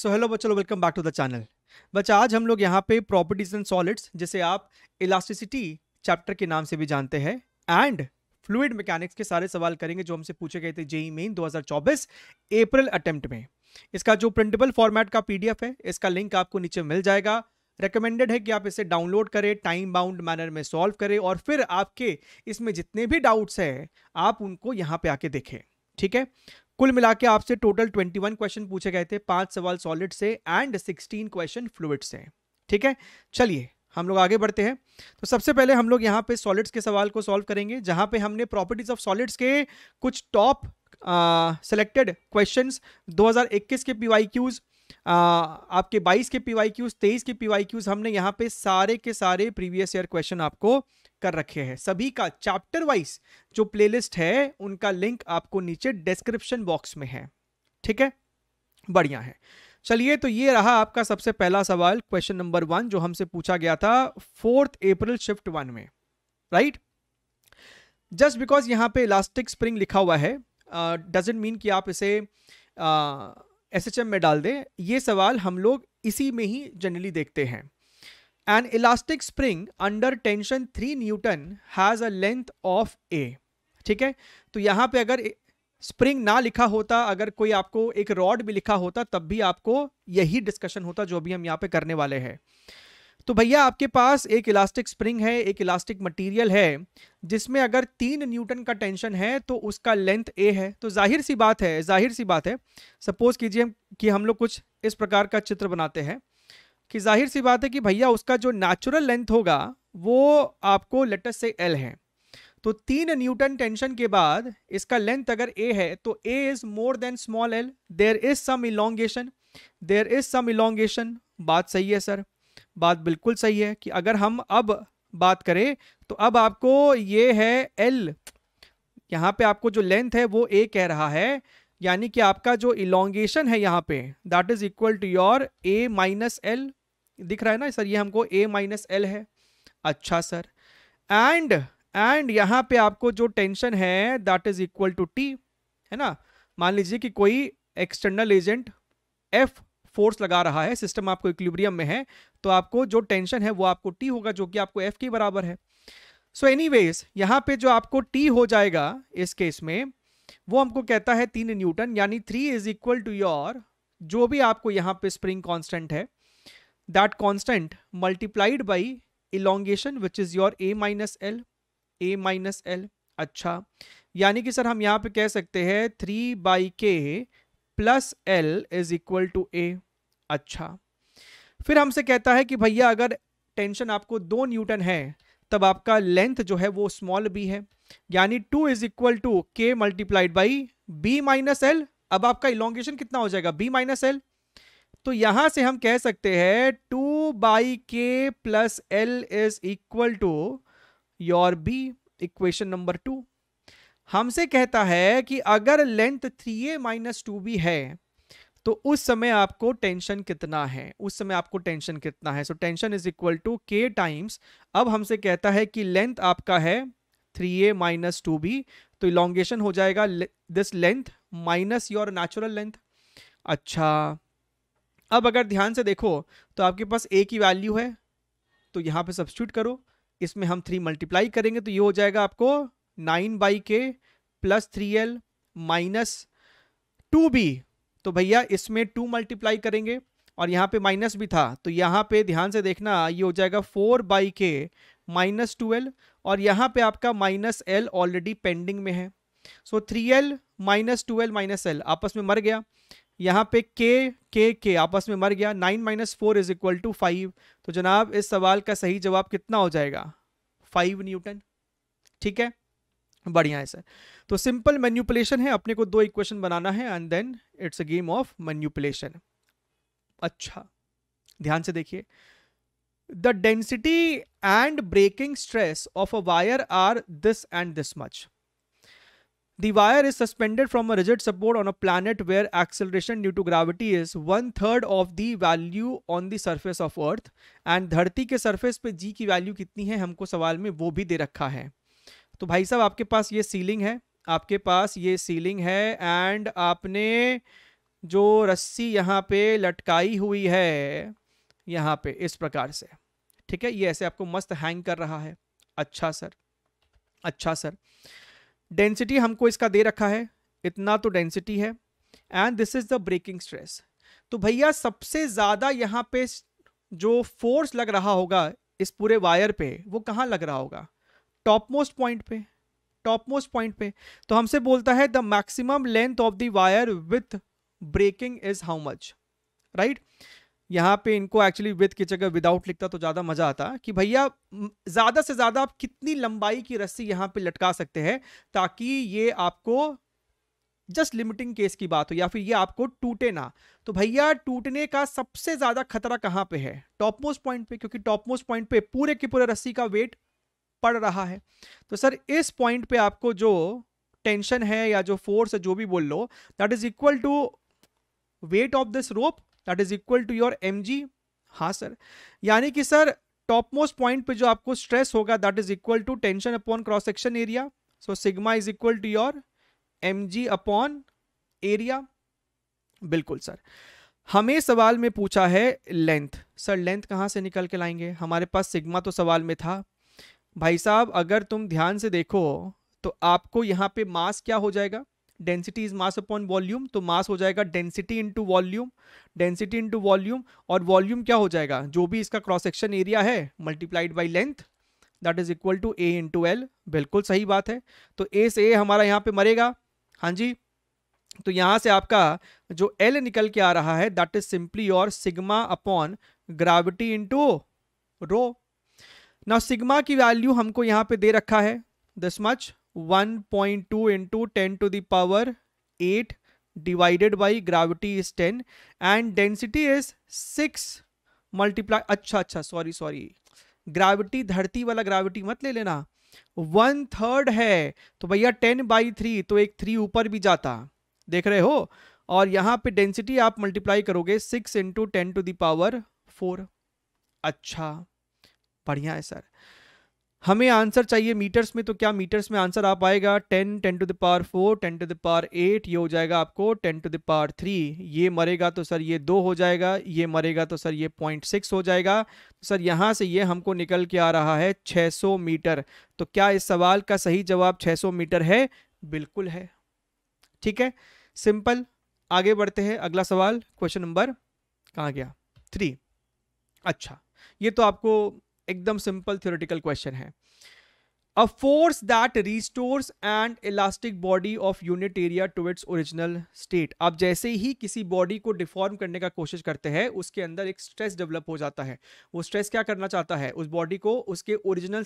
सो hello बच्चों welcome back to the channel बच्चा आज हम लोग यहाँ पे प्रॉपर्टीज एंड सॉलिड्स जिसे आप इलास्टिसिटी चैप्टर के नाम से भी जानते हैं एंड फ्लूड मैकेनिक्स के सारे सवाल करेंगे जो हमसे पूछे गए थे जेई मेन 2024 अप्रैल अटेम्प्ट में इसका जो प्रिंटेबल फॉर्मेट का पीडीएफ है इसका लिंक आपको नीचे मिल जाएगा रिकमेंडेड है कि आप इसे डाउनलोड करें टाइम बाउंड मैनर में सॉल्व करें और फिर आपके इसमें जितने भी डाउट्स हैं आप उनको यहाँ पे आके देखें ठीक है कुल मिला के आपसे टोटल 21 क्वेश्चन पूछे गए थे पांच सवाल सॉलिड से एंड 16 क्वेश्चन फ्लूड से ठीक है चलिए हम लोग आगे बढ़ते हैं तो सबसे पहले हम लोग यहाँ पे सॉलिड्स के सवाल को सॉल्व करेंगे जहाँ पे हमने प्रॉपर्टीज ऑफ सॉलिड्स के कुछ टॉप सेलेक्टेड क्वेश्चंस 2021 के पीवाईक्यूज uh, आपके 22 के पीवाईक्यूज 23 के पीवाईक्यूज हमने यहाँ पे सारे के सारे प्रीवियस ईयर क्वेश्चन आपको कर रखे हैं सभी का चैप्टर वाइज जो प्लेलिस्ट है उनका लिंक आपको नीचे डिस्क्रिप्शन बॉक्स में है ठीक है बढ़िया है चलिए तो ये रहा आपका सबसे पहला सवाल क्वेश्चन नंबर वन जो हमसे पूछा गया था फोर्थ अप्रैल शिफ्ट वन में राइट जस्ट बिकॉज यहां पे इलास्टिक स्प्रिंग लिखा हुआ है डजेंट uh, मीन कि आप इसे एस uh, में डाल दें ये सवाल हम लोग इसी में ही जनरली देखते हैं An elastic spring under tension 3 newton has a of a ठीक है तो यहाँ पे अगर स्प्रिंग ना लिखा होता अगर कोई आपको एक रॉड भी लिखा होता तब भी आपको यही डिस्कशन होता जो भी हम यहाँ पे करने वाले हैं तो भैया आपके पास एक इलास्टिक स्प्रिंग है एक इलास्टिक मटेरियल है जिसमें अगर तीन न्यूटन का टेंशन है तो उसका लेंथ ए है तो जाहिर सी बात है जाहिर सी बात है सपोज कीजिए कि हम लोग कुछ इस प्रकार का चित्र बनाते हैं कि जाहिर सी बात है कि भैया उसका जो नेचुरल लेंथ होगा वो आपको लेटस से एल है तो तीन न्यूटन टेंशन के बाद इसका लेंथ अगर ए है तो A is more than small L there is some elongation there is some elongation बात सही है सर बात बिल्कुल सही है कि अगर हम अब बात करें तो अब आपको ये है एल यहाँ पे आपको जो लेंथ है वो ए कह रहा है यानी कि आपका जो इलोंगेशन है यहाँ पे that is equal to your A minus L दिख रहा है ना सर ये हमको ए माइनस एल है अच्छा सर एंड एंड यहाँ पे आपको जो टेंशन है that is equal to T है ना मान लीजिए कि कोई एक्सटर्नल एजेंट एफ फोर्स लगा रहा है सिस्टम आपको इक्लिब्रियम में है तो आपको जो टेंशन है वो आपको टी होगा जो कि आपको एफ के बराबर है सो एनी वेज यहाँ पे जो आपको टी हो जाएगा इस केस में वो हमको कहता है तीन न्यूटन यानी three is equal to your जो भी आपको यहाँ पे स्प्रिंग कांस्टेंट है that constant multiplied by elongation which is your a minus l a minus l अच्छा यानी कि सर हम यहाँ पे कह सकते हैं three by K plus L is equal to A अच्छा फिर हमसे कहता है कि भैया अगर टेंशन आपको दो न्यूटन है तब आपका लेंथ जो है वो स्मॉल बी है यानी two is equal to K multiplied by B minus L अब आपका इलोंगेशन कितना हो जाएगा बी माइनस एल तो यहां से हम कह सकते हैं two by K plus L is equal to your B equation number two हमसे कहता है कि अगर length three A minus two B है तो उस समय आपको टेंशन कितना है उस समय आपको टेंशन कितना है so tension is equal to K times अब हमसे कहता है कि लेंथ आपका है three A minus two B तो इलांगेशन हो जाएगा this length minus your natural length अच्छा अब अगर ध्यान से देखो तो आपके पास ए की वैल्यू है तो यहाँ पे सब्सिट्यूट करो इसमें हम थ्री मल्टीप्लाई करेंगे तो ये हो जाएगा आपको nine by K plus three L minus two B तो भैया इसमें टू मल्टीप्लाई करेंगे और यहाँ पे माइनस भी था तो यहाँ पे ध्यान से देखना ये हो जाएगा four by K minus two L और यहाँ पे आपका माइनस एल ऑलरेडी पेंडिंग में है so three L minus two L minus L आपस में मर गया यहाँ पे के के के आपस में मर गया nine minus four is equal to five तो जनाब इस सवाल का सही जवाब कितना हो जाएगा फाइव न्यूटन ठीक है बढ़िया है सर तो सिंपल मैन्यूपुलेशन है अपने को दो इक्वेशन बनाना है and then it's a game of manipulation अच्छा ध्यान से देखिए the density and breaking stress of a wire are this and this much The wire is suspended from a rigid support on a planet where acceleration due to gravity is one third of the value on the surface of Earth. And धरती के surface पे g की value कितनी है हमको सवाल में वो भी दे रखा है तो भाई साहब आपके पास ये सीलिंग है आपके पास ये सीलिंग है एंड आपने जो रस्सी यहाँ पे लटकाई हुई है यहाँ पे इस प्रकार से ठीक है ये ऐसे आपको मस्त हैंग कर रहा है अच्छा सर अच्छा सर डेंसिटी हमको इसका दे रखा है इतना तो डेंसिटी है and this is the breaking stress तो भैया सबसे ज़्यादा यहाँ पे जो फोर्स लग रहा होगा इस पूरे वायर पे वो कहाँ लग रहा होगा टॉप मोस्ट पॉइंट पे टॉप मोस्ट पॉइंट पे तो हमसे बोलता है the maximum length of the wire with breaking is how much right यहाँ पे इनको एक्चुअली विद की जगह विदाउट लिखता तो ज़्यादा मज़ा आता कि भैया ज़्यादा से ज़्यादा आप कितनी लंबाई की रस्सी यहाँ पे लटका सकते हैं ताकि ये आपको जस्ट लिमिटिंग केस की बात हो या फिर ये आपको टूटे ना तो भैया टूटने का सबसे ज़्यादा खतरा कहाँ पे है टॉप मोस्ट पॉइंट पे क्योंकि टॉप मोस्ट पॉइंट पे पूरे के पूरे रस्सी का वेट पड़ रहा है तो सर इस पॉइंट पे आपको जो टेंशन है या जो फोर्स है जो भी बोल लो that is equal to weight of this rope that is equal to your M G हाँ सर यानी कि सर टॉप मोस्ट पॉइंट पे जो आपको स्ट्रेस होगा that is equal to tension upon cross section area so sigma is equal to your M G upon area बिल्कुल sir हमें सवाल में पूछा है लेंथ सर लेंथ कहाँ से निकल के लाएंगे हमारे पास सिग्मा तो सवाल में था भाई साहब अगर तुम ध्यान से देखो तो आपको यहाँ पे मास क्या हो जाएगा density is mass upon volume तो मास हो जाएगा density into volume density into volume और वॉल्यूम क्या हो जाएगा जो भी इसका क्रॉस सेक्शन एरिया है multiplied by length that is equal to A into L बिल्कुल सही बात है तो ए से ए हमारा यहाँ पे मरेगा हाँ जी तो यहाँ से आपका जो एल निकल के आ रहा है that is simply your sigma upon gravity into rho ना सिग्मा की वैल्यू हमको यहाँ पे दे रखा है this much 1.2 point two into ten to the power eight divided by gravity is ten and density is six multiply अच्छा अच्छा सॉरी सॉरी ग्राविटी धरती वाला ग्राविटी मत ले लेना वन थर्ड है तो भैया टेन बाई थ्री तो एक थ्री ऊपर भी जाता देख रहे हो और यहाँ पे डेंसिटी आप मल्टीप्लाई करोगे six into ten to the power four अच्छा बढ़िया है सर हमें आंसर चाहिए मीटर्स में तो क्या मीटर्स में आंसर आप आएगा ten ten to the power four ten to the power eight ये हो जाएगा आपको ten to the power three ये मरेगा तो सर ये दो हो जाएगा ये मरेगा तो सर ये पॉइंट सिक्स हो जाएगा तो सर यहाँ से ये हमको निकल के आ रहा है छः सौ मीटर तो क्या इस सवाल का सही जवाब छः सौ मीटर है बिल्कुल है ठीक है सिंपल आगे बढ़ते हैं अगला सवाल क्वेश्चन नंबर कहाँ गया थ्री अच्छा ये तो आपको एकदम सिंपल थियोरिटिकल क्वेश्चन है a force that restores and elastic body of unit area to its original state आप जैसे ही किसी बॉडी को डिफॉर्म करने का कोशिश करते हैं उसके अंदर एक स्ट्रेस डेवलप हो जाता है वो स्ट्रेस क्या करना चाहता है उस बॉडी को उसके ओरिजिनल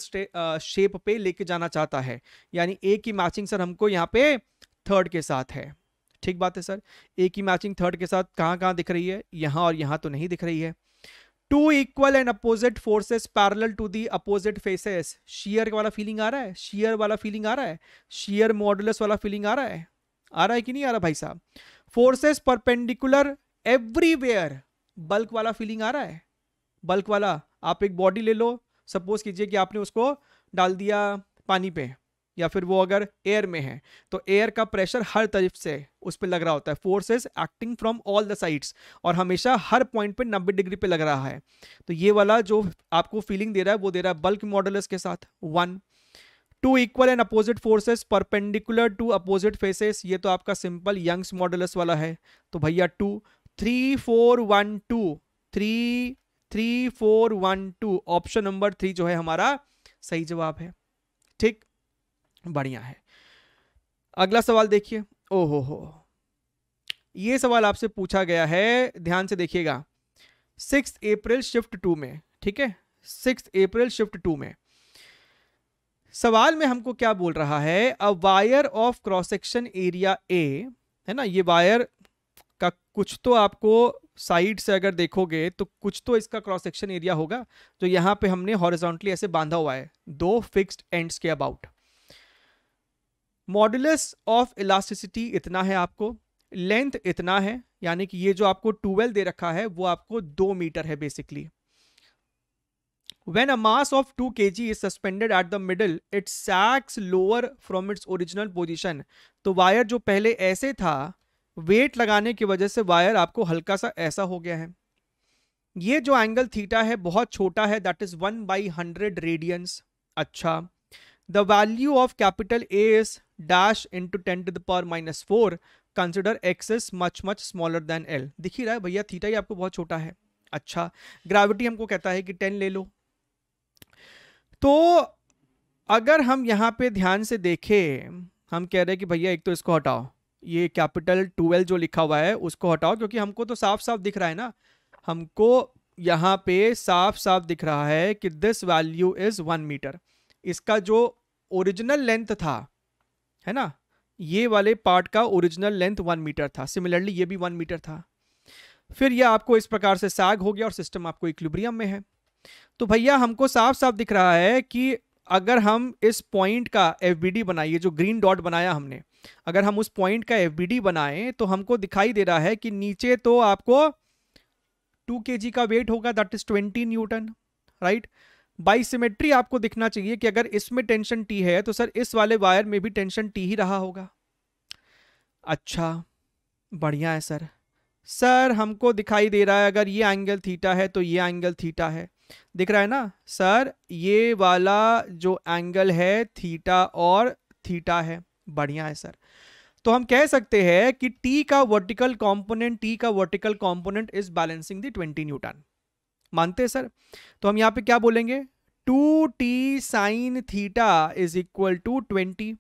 शेप पे लेके जाना चाहता है यानी ए की मैचिंग सर हमको यहाँ पे थर्ड के साथ है ठीक बात है सर ए की मैचिंग थर्ड के साथ कहाँ कहाँ दिख रही है यहाँ और यहाँ तो नहीं दिख रही है two equal and opposite forces parallel to the opposite faces shear वाला फीलिंग आ रहा है शीयर वाला फीलिंग आ रहा है शीयर मॉडुलस वाला फीलिंग आ रहा है आ रहा है कि नहीं आ रहा भाई साहब फोर्सेस परपेंडिकुलर एवरीवेयर बल्क वाला फीलिंग आ रहा है बल्क वाला आप एक बॉडी ले लो सपोज कीजिए कि आपने उसको डाल दिया पानी पे या फिर वो अगर एयर में है तो एयर का प्रेशर हर तरफ से उस पर लग रहा होता है forces acting from all the sides और हमेशा हर पॉइंट पे 90 डिग्री पे लग रहा है तो ये वाला जो आपको फीलिंग दे रहा है वो दे रहा है बल्क मॉडल्स के साथ one two equal and opposite forces perpendicular to opposite faces ये तो आपका सिंपल यंग्स मॉडल्स वाला है तो भैया two three four one two three three four one two option number three जो है हमारा सही जवाब है ठीक बढ़िया है अगला सवाल देखिए ओहो हो ये सवाल आपसे पूछा गया है ध्यान से देखिएगा सिक्स अप्रैल शिफ्ट टू में ठीक है सिक्स अप्रैल शिफ्ट टू में सवाल में हमको क्या बोल रहा है a wire of cross section area A है ना ये वायर का कुछ तो आपको साइड से अगर देखोगे तो कुछ तो इसका क्रॉस सेक्शन एरिया होगा जो यहाँ पे हमने हॉरिजॉन्टली ऐसे बांधा हुआ है दो फिक्स्ड एंड्स के अबाउट मॉडुलस ऑफ इलास्टिसिटी इतना है आपको लेंथ इतना है यानी कि ये जो आपको टूवेल दे रखा है वो आपको दो मीटर है basically a mass of two K G is suspended at the middle it sags lower from its original position तो वायर जो पहले ऐसे था वेट लगाने की वजह से वायर आपको हल्का सा ऐसा हो गया है ये जो एंगल थीटा है बहुत छोटा है that is one by hundred radians अच्छा the value of capital A is dash into 10 to the power minus four consider X is much much smaller than L दिख ही रहा है भैया थीटा ही आपको बहुत छोटा है अच्छा ग्रेविटी हमको कहता है कि टेन ले लो तो अगर हम यहाँ पे ध्यान से देखें हम कह रहे हैं कि भैया एक तो इसको हटाओ ये कैपिटल ट्वेल्व जो लिखा हुआ है उसको हटाओ क्योंकि हमको तो साफ साफ दिख रहा है ना हमको यहाँ पे साफ साफ दिख रहा है कि this value is one metre इसका जो ओरिजिनल लेंथ था है ना ये वाले पार्ट का ओरिजिनल लेंथ वन मीटर था सिमिलरली ये भी वन मीटर था फिर ये आपको इस प्रकार से सैग हो गया और सिस्टम आपको इक्लिब्रियम में है तो भैया हमको साफ साफ दिख रहा है कि अगर हम इस पॉइंट का एफ बनाइए जो ग्रीन डॉट बनाया हमने अगर हम उस पॉइंट का एफ बनाएं तो हमको दिखाई दे रहा है कि नीचे तो आपको टू के का वेट होगा that is twenty newton right right? By symmetry आपको दिखना चाहिए कि अगर इसमें टेंशन टी है तो सर इस वाले वायर में भी टेंशन टी ही रहा होगा अच्छा बढ़िया है सर सर हमको दिखाई दे रहा है अगर ये एंगल थीटा है तो ये एंगल थीटा है दिख रहा है ना सर ये वाला जो एंगल है थीटा और थीटा है बढ़िया है सर तो हम कह सकते हैं कि टी का वर्टिकल कंपोनेंट टी का vertical component is balancing the twenty newton मानते हैं सर तो हम यहाँ पे क्या बोलेंगे two T sine theta is equal to twenty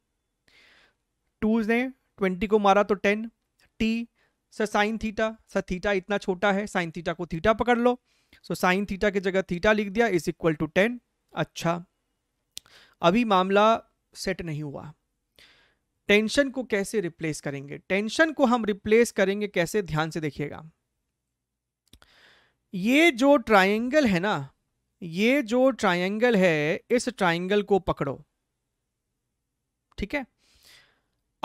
two ने ट्वेंटी को मारा तो ten T sir sine theta sir theta इतना छोटा है साइन थीटा को थीटा पकड़ लो सो साइन थीटा की जगह थीटा लिख दिया इज इक्वल टू टेन अच्छा अभी मामला सेट नहीं हुआ टेंशन को कैसे रिप्लेस करेंगे टेंशन को हम रिप्लेस करेंगे कैसे ध्यान से देखिएगा ये जो ट्रायंगल है ना ये जो ट्रायंगल है इस ट्रायंगल को पकड़ो ठीक है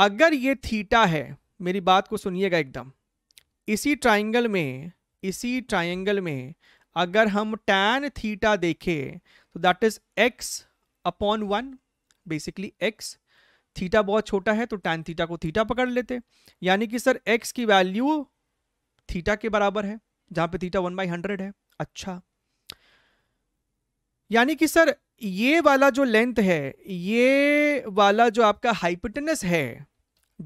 अगर ये थीटा है मेरी बात को सुनिएगा एकदम इसी ट्रायंगल में इसी ट्रायंगल में अगर हम टैन थीटा देखें तो that is X upon one basically X theta बहुत छोटा है तो टैन थीटा को थीटा पकड़ लेते यानी कि सर एक्स की वैल्यू थीटा के बराबर है जहां पे थीटा वन बाई हंड्रेड है अच्छा यानी कि सर ये वाला जो लेंथ है ये वाला जो आपका हाइपटनस है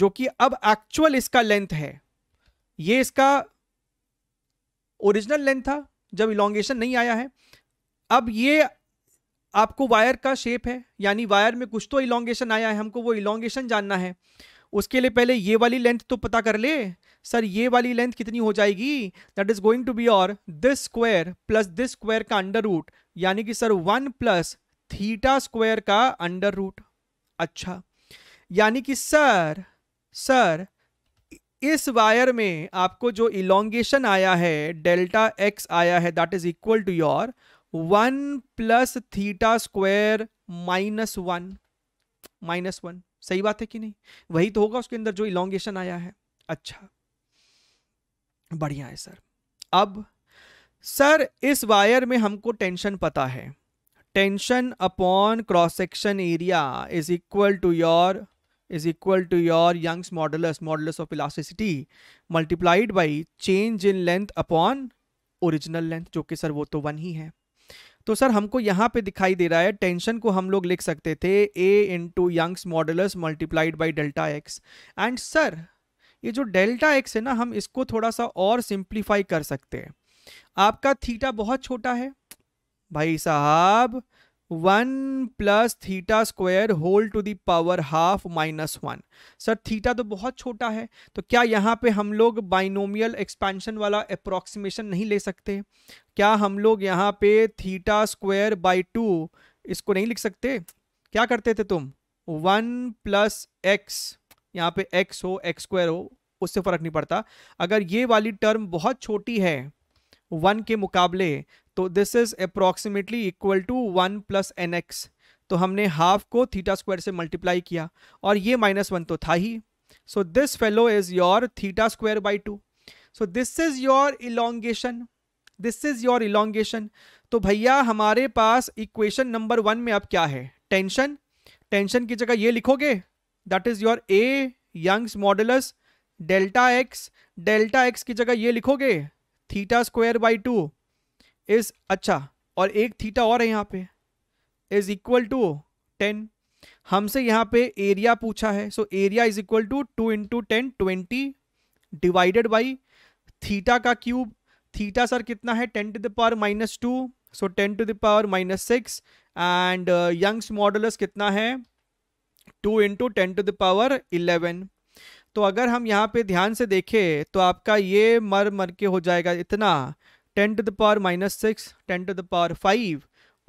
जो कि अब एक्चुअल इसका लेंथ है ये इसका ओरिजिनल लेंथ था जब इलोंगेशन नहीं आया है अब ये आपको वायर का शेप है यानी वायर में कुछ तो इलोंगेशन आया है हमको वो इलोंगेशन जानना है उसके लिए पहले ये वाली लेंथ तो पता कर ले सर ये वाली लेंथ कितनी हो जाएगी that is going to be और this square plus this square का अंडर रूट यानी कि sir one plus theta square का अंडर रूट अच्छा यानी कि सर सर इस वायर में आपको जो इलोंगेशन आया है डेल्टा एक्स आया है that is equal to your one plus theta square minus one minus one सही बात है कि नहीं वही तो होगा उसके अंदर जो इलोंगेशन आया है अच्छा बढ़िया है सर अब सर इस वायर में हमको टेंशन पता है tension upon cross section area is equal to your is equal to your Young's modulus modulus of elasticity multiplied by change in length upon original length जो कि सर वो तो वन ही है तो सर हमको यहाँ पे दिखाई दे रहा है टेंशन को हम लोग लिख सकते थे A into Young's modulus multiplied by delta X and sir ये जो डेल्टा एक्स है ना हम इसको थोड़ा सा और सिंप्लीफाई कर सकते हैं आपका थीटा बहुत छोटा है भाई साहब one plus theta square whole to the power half minus one sir theta तो बहुत छोटा है तो क्या यहाँ पे हम लोग बाइनोमियल एक्सपेंशन वाला अप्रॉक्सीमेशन नहीं ले सकते क्या हम लोग यहाँ पे थीटा स्क्वायर बाई टू इसको नहीं लिख सकते क्या करते थे तुम वन प्लस एक्स यहाँ पे एक्स हो एक्स स्क्वायर हो उससे फ़र्क नहीं पड़ता अगर ये वाली टर्म बहुत छोटी है वन के मुकाबले तो this is approximately equal to one plus N X तो हमने हाफ को थीटा स्क्वायर से मल्टीप्लाई किया और ये माइनस वन तो था ही so this fellow is your theta square by two so this is your elongation this is your elongation तो भैया हमारे पास इक्वेशन नंबर वन में अब क्या है टेंशन टेंशन की जगह ये लिखोगे that is your A Young's modulus delta X delta X की जगह ये लिखोगे theta square by two is अच्छा और एक थीटा और है यहाँ पे इज इक्वल टू टेन हमसे यहाँ पे एरिया पूछा है so area is equal to two into ten twenty divided by theta का क्यूब थीटा सर कितना है ten to the power minus two so ten to the power minus six and Young's modulus कितना है two into ten to the power eleven तो अगर हम यहाँ पे ध्यान से देखें तो आपका ये मर मर के हो जाएगा इतना ten to the power minus six ten to the power five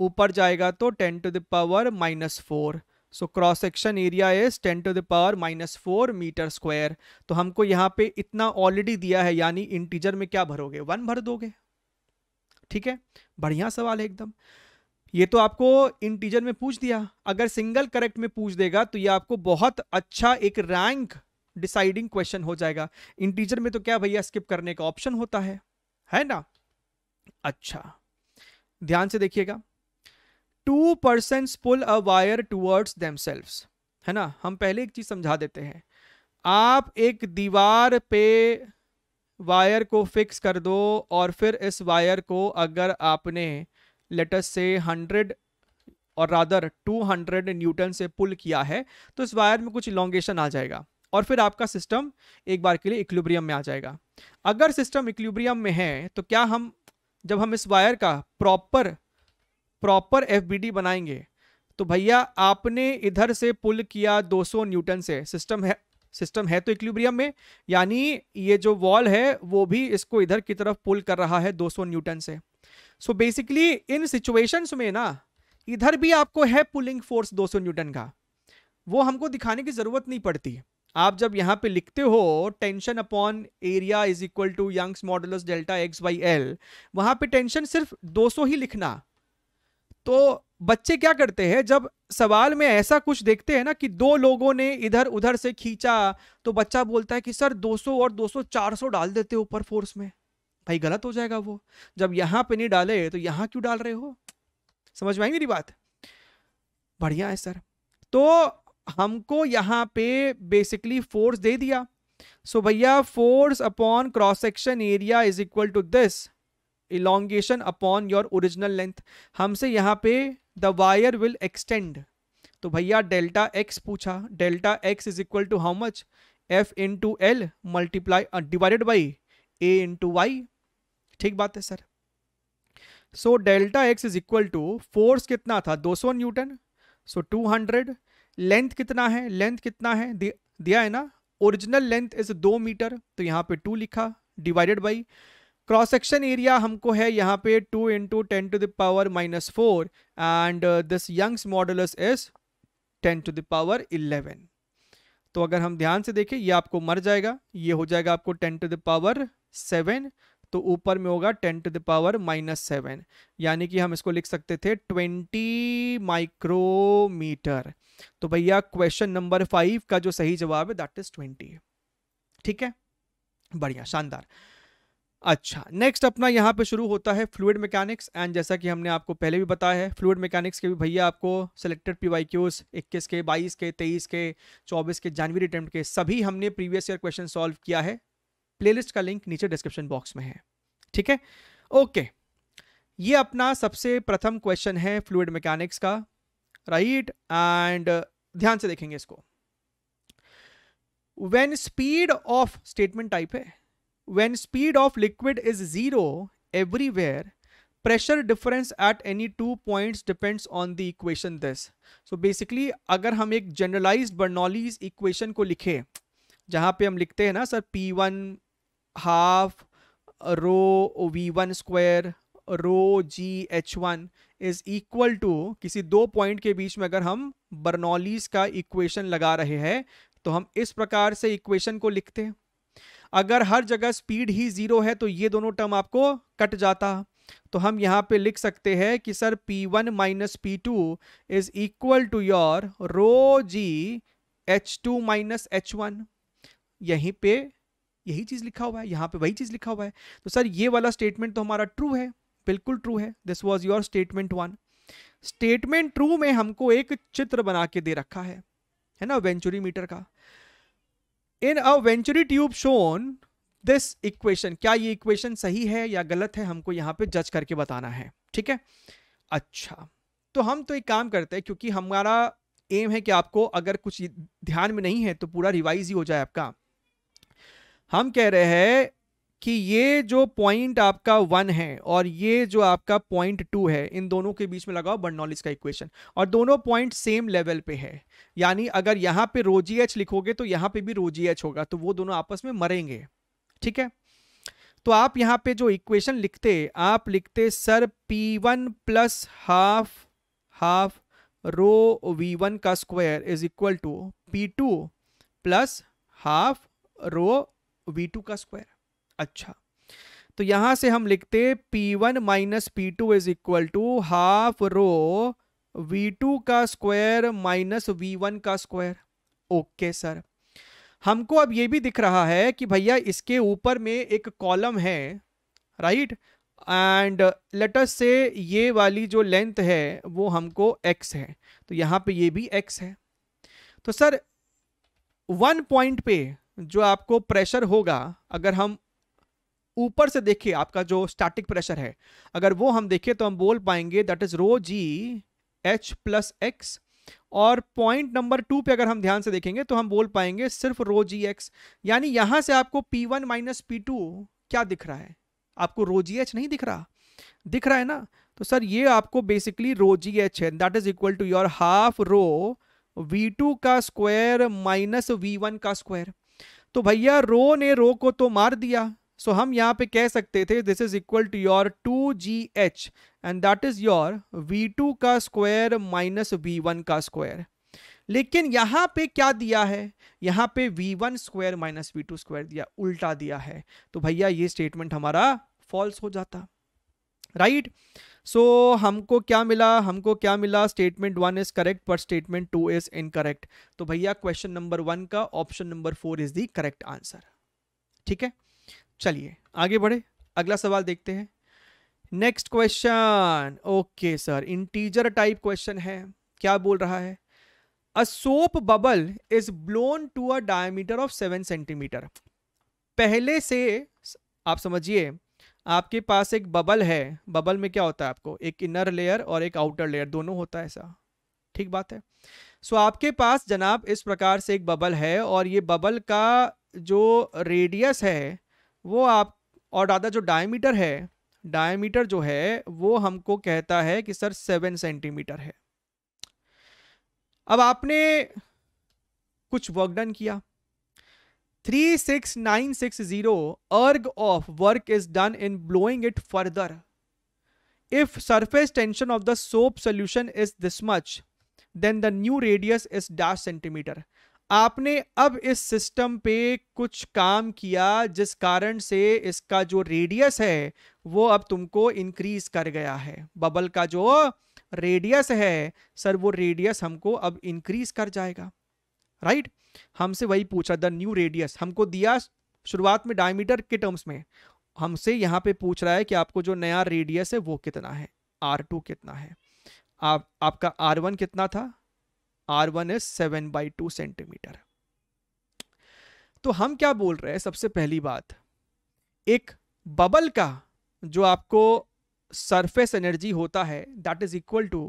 ऊपर जाएगा तो ten to the power minus four so cross section area is ten to the power minus four metre square तो हमको यहाँ पे इतना ऑलरेडी दिया है यानी इंटीजर में क्या भरोगे वन भर दोगे ठीक है बढ़िया सवाल है एकदम ये तो आपको इंटीजर में पूछ दिया अगर सिंगल करेक्ट में पूछ देगा तो ये आपको बहुत अच्छा एक रैंक डिसाइडिंग क्वेश्चन हो जाएगा इंटीजर में तो क्या भैया स्किप करने का ऑप्शन होता है है ना अच्छा ध्यान से देखिएगा two person pull a wire towards themselves है ना हम पहले एक चीज समझा देते हैं आप एक दीवार पे वायर को फिक्स कर दो और फिर इस वायर को अगर आपने लेट अस से 100 और रादर 200 न्यूटन से पुल किया है तो इस वायर में कुछ इलोंगेशन आ जाएगा और फिर आपका सिस्टम एक बार के लिए इक्लिब्रियम में आ जाएगा अगर सिस्टम इक्लिब्रियम में है तो क्या हम जब हम इस वायर का प्रॉपर प्रॉपर एफ बनाएंगे तो भैया आपने इधर से पुल किया 200 न्यूटन से सिस्टम है सिस्टम है तो इक्लिब्रियम में यानी ये जो वॉल है वो भी इसको इधर की तरफ पुल कर रहा है 200 न्यूटन से सो बेसिकली इन सिचुएशंस में ना इधर भी आपको है पुलिंग फोर्स 200 न्यूटन का वो हमको दिखाने की ज़रूरत नहीं पड़ती आप जब यहां पे लिखते हो tension upon area is equal to Young's model delta X by L वहां पे टेंशन सिर्फ 200 ही लिखना तो बच्चे क्या करते हैं जब सवाल में ऐसा कुछ देखते हैं ना कि दो लोगों ने इधर उधर से खींचा तो बच्चा बोलता है कि सर 200 और 200 400 डाल देते ऊपर फोर्स में भाई गलत हो जाएगा वो जब यहाँ पे नहीं डाले तो यहाँ क्यों डाल रहे हो समझ में आई मेरी बात बढ़िया है सर तो हमको यहाँ पे बेसिकली फोर्स दे दिया सो भैया force upon cross section area is equal to this elongation upon your original length हमसे यहाँ पे द वायर विल एक्सटेंड तो भैया डेल्टा एक्स पूछा delta X is equal to how much F into L multiply divided by A into Y ठीक बात है sir so delta X is equal to force कितना था 200 न्यूटन सो so 200 लेंथ कितना है लेंथ कितना है दि, दिया है ना ओरिजिनल लेंथ इज दो मीटर तो यहाँ पे टू लिखा divided by cross section area हमको है यहाँ पे two into ten to the power minus four and this Young's model is ten to the power eleven तो अगर हम ध्यान से देखें ये आपको मर जाएगा ये हो जाएगा आपको ten to the power seven तो ऊपर में होगा ten to the power minus seven यानी कि हम इसको लिख सकते थे ट्वेंटी माइक्रोमीटर तो भैया क्वेश्चन नंबर फाइव का जो सही जवाब है दैट इज ट्वेंटी ठीक है बढ़िया शानदार अच्छा नेक्स्ट अपना यहाँ पे शुरू होता है फ्लूड मैकेनिक्स एंड जैसा कि हमने आपको पहले भी बताया है फ्लूड मैकेनिक्स के भी भैया आपको सिलेक्टेड पी वाई क्यूज इक्कीस के बाईस के तेईस के चौबीस के जनवरी अटैम्प्ट के सभी हमने प्रीवियस ईयर क्वेश्चन सॉल्व किया है प्लेलिस्ट का लिंक नीचे डिस्क्रिप्शन बॉक्स में है ठीक है ओके ये अपना सबसे प्रथम क्वेश्चन है फ्लूड मैकेनिक्स का राइट एंड uh, ध्यान से देखेंगे इसको when speed of statement type है when speed of liquid is zero everywhere pressure difference at any two points depends on the equation this so basically अगर हम एक जनरलाइज्ड बर्नॉलीज इक्वेशन को लिखे जहां पे हम लिखते हैं ना sir P one half rho v1 square rho ji H one is equal to किसी दो पॉइंट के बीच में अगर हम बर्नौलीज का इक्वेशन लगा रहे हैं तो हम इस प्रकार से इक्वेशन को लिखते अगर हर जगह स्पीड ही ज़ीरो है तो ये दोनों टर्म आपको कट जाता तो हम यहाँ पे लिख सकते हैं कि sir P1 one minus P two is equal to your rho ji H two minus H one यहीं पे यही चीज़ लिखा हुआ है यहाँ पे वही चीज़ लिखा हुआ है तो सर ये वाला स्टेटमेंट तो हमारा ट्रू है बिल्कुल ट्रू है this was your statement one statement true में हमको एक चित्र बना के दे रखा है है ना वेंचुरी मीटर का in a venturi tube shown this equation क्या ये इक्वेशन सही है या गलत है हमको यहाँ पे जज करके बताना है ठीक है अच्छा तो हम तो एक काम करते हैं क्योंकि हमारा एम है कि आपको अगर कुछ ध्यान में नहीं है तो पूरा रिवाइज ही हो जाए आपका हम कह रहे हैं कि ये जो पॉइंट आपका वन है और ये जो आपका पॉइंट टू है इन दोनों के बीच में लगाओ बर्नॉलिस का इक्वेशन और दोनों पॉइंट सेम लेवल पे है यानी अगर यहाँ पे रोजी एच लिखोगे तो यहाँ पे भी रोजी एच होगा तो वो दोनों आपस में मरेंगे ठीक है तो आप यहाँ पे जो इक्वेशन लिखते आप लिखते sir P one plus half half rho V one का square is equal to P two plus half rho v2 का स्क्वायर अच्छा तो यहां से हम लिखते P one minus P two is equal to half rho V two का square minus V one का स्क्वायर ओके सर हमको अब ये भी दिख रहा है कि भैया इसके ऊपर में एक कॉलम है राइट एंड लेटस से ये वाली जो लेंथ है वो हमको एक्स है तो यहाँ पे ये भी एक्स है तो सर वन पॉइंट पे जो आपको प्रेशर होगा अगर हम ऊपर से देखिए आपका जो स्टैटिक प्रेशर है अगर वो हम देखें तो हम बोल पाएंगे that is rho ji H plus X और पॉइंट नंबर टू पे अगर हम ध्यान से देखेंगे तो हम बोल पाएंगे सिर्फ रो जी एक्स यानी यहां से आपको P one minus P two क्या दिख रहा है आपको रो जी एच नहीं दिख रहा दिख रहा है ना तो सर ये आपको बेसिकली रो जी एच है that is equal to your half rho V two का स्क्वायर माइनस वी वन का स्क्वायर तो भैया रो ने रो को तो मार दिया सो so, हम यहाँ पे कह सकते थे this is equal to your two G H and that is your V two का स्क्वायर माइनस वी वन का स्क्वायर लेकिन यहाँ पे क्या दिया है यहाँ पे V one square minus V two square दिया उल्टा दिया है तो भैया ये स्टेटमेंट हमारा फॉल्स हो जाता राइट right? सो so, हमको क्या मिला हमको क्या मिला स्टेटमेंट वन इज करेक्ट पर स्टेटमेंट टू इज इनकरेक्ट तो भैया क्वेश्चन नंबर वन का option number four is the correct answer ठीक है चलिए आगे बढ़े अगला सवाल देखते हैं next question okay sir integer type question है क्या बोल रहा है a soap bubble is blown to a diameter of seven centimetre पहले से आप समझिए आपके पास एक बबल है बबल में क्या होता है आपको एक इनर लेयर और एक आउटर लेयर दोनों होता है ऐसा ठीक बात है सो आपके पास जनाब इस प्रकार से एक बबल है और ये बबल का जो रेडियस है वो आप और दादा जो डायमीटर है डायमीटर जो है वो हमको कहता है कि सर सेवन सेंटीमीटर है अब आपने कुछ वर्क डन किया three six nine six zero erg of work is done in blowing it further if surface tension of the soap solution is this much then the new radius is dash centimetre आपने अब इस system पे कुछ काम किया जिस कारण से इसका जो रेडियस है वो अब तुमको इंक्रीज कर गया है बबल का जो रेडियस है सर वो रेडियस हमको अब इंक्रीज कर जाएगा राइट हमसे वही पूछा द न्यू रेडियस हमको दिया शुरुआत में डायमीटर के टर्म्स में हमसे यहाँ पे पूछ रहा है कि आपको जो नया रेडियस है वो कितना है आर टू कितना है आप आपका आर वन कितना था R one is seven by two centimetre तो हम क्या बोल रहे हैं सबसे पहली बात एक बबल का जो आपको सरफेस एनर्जी होता है that is equal to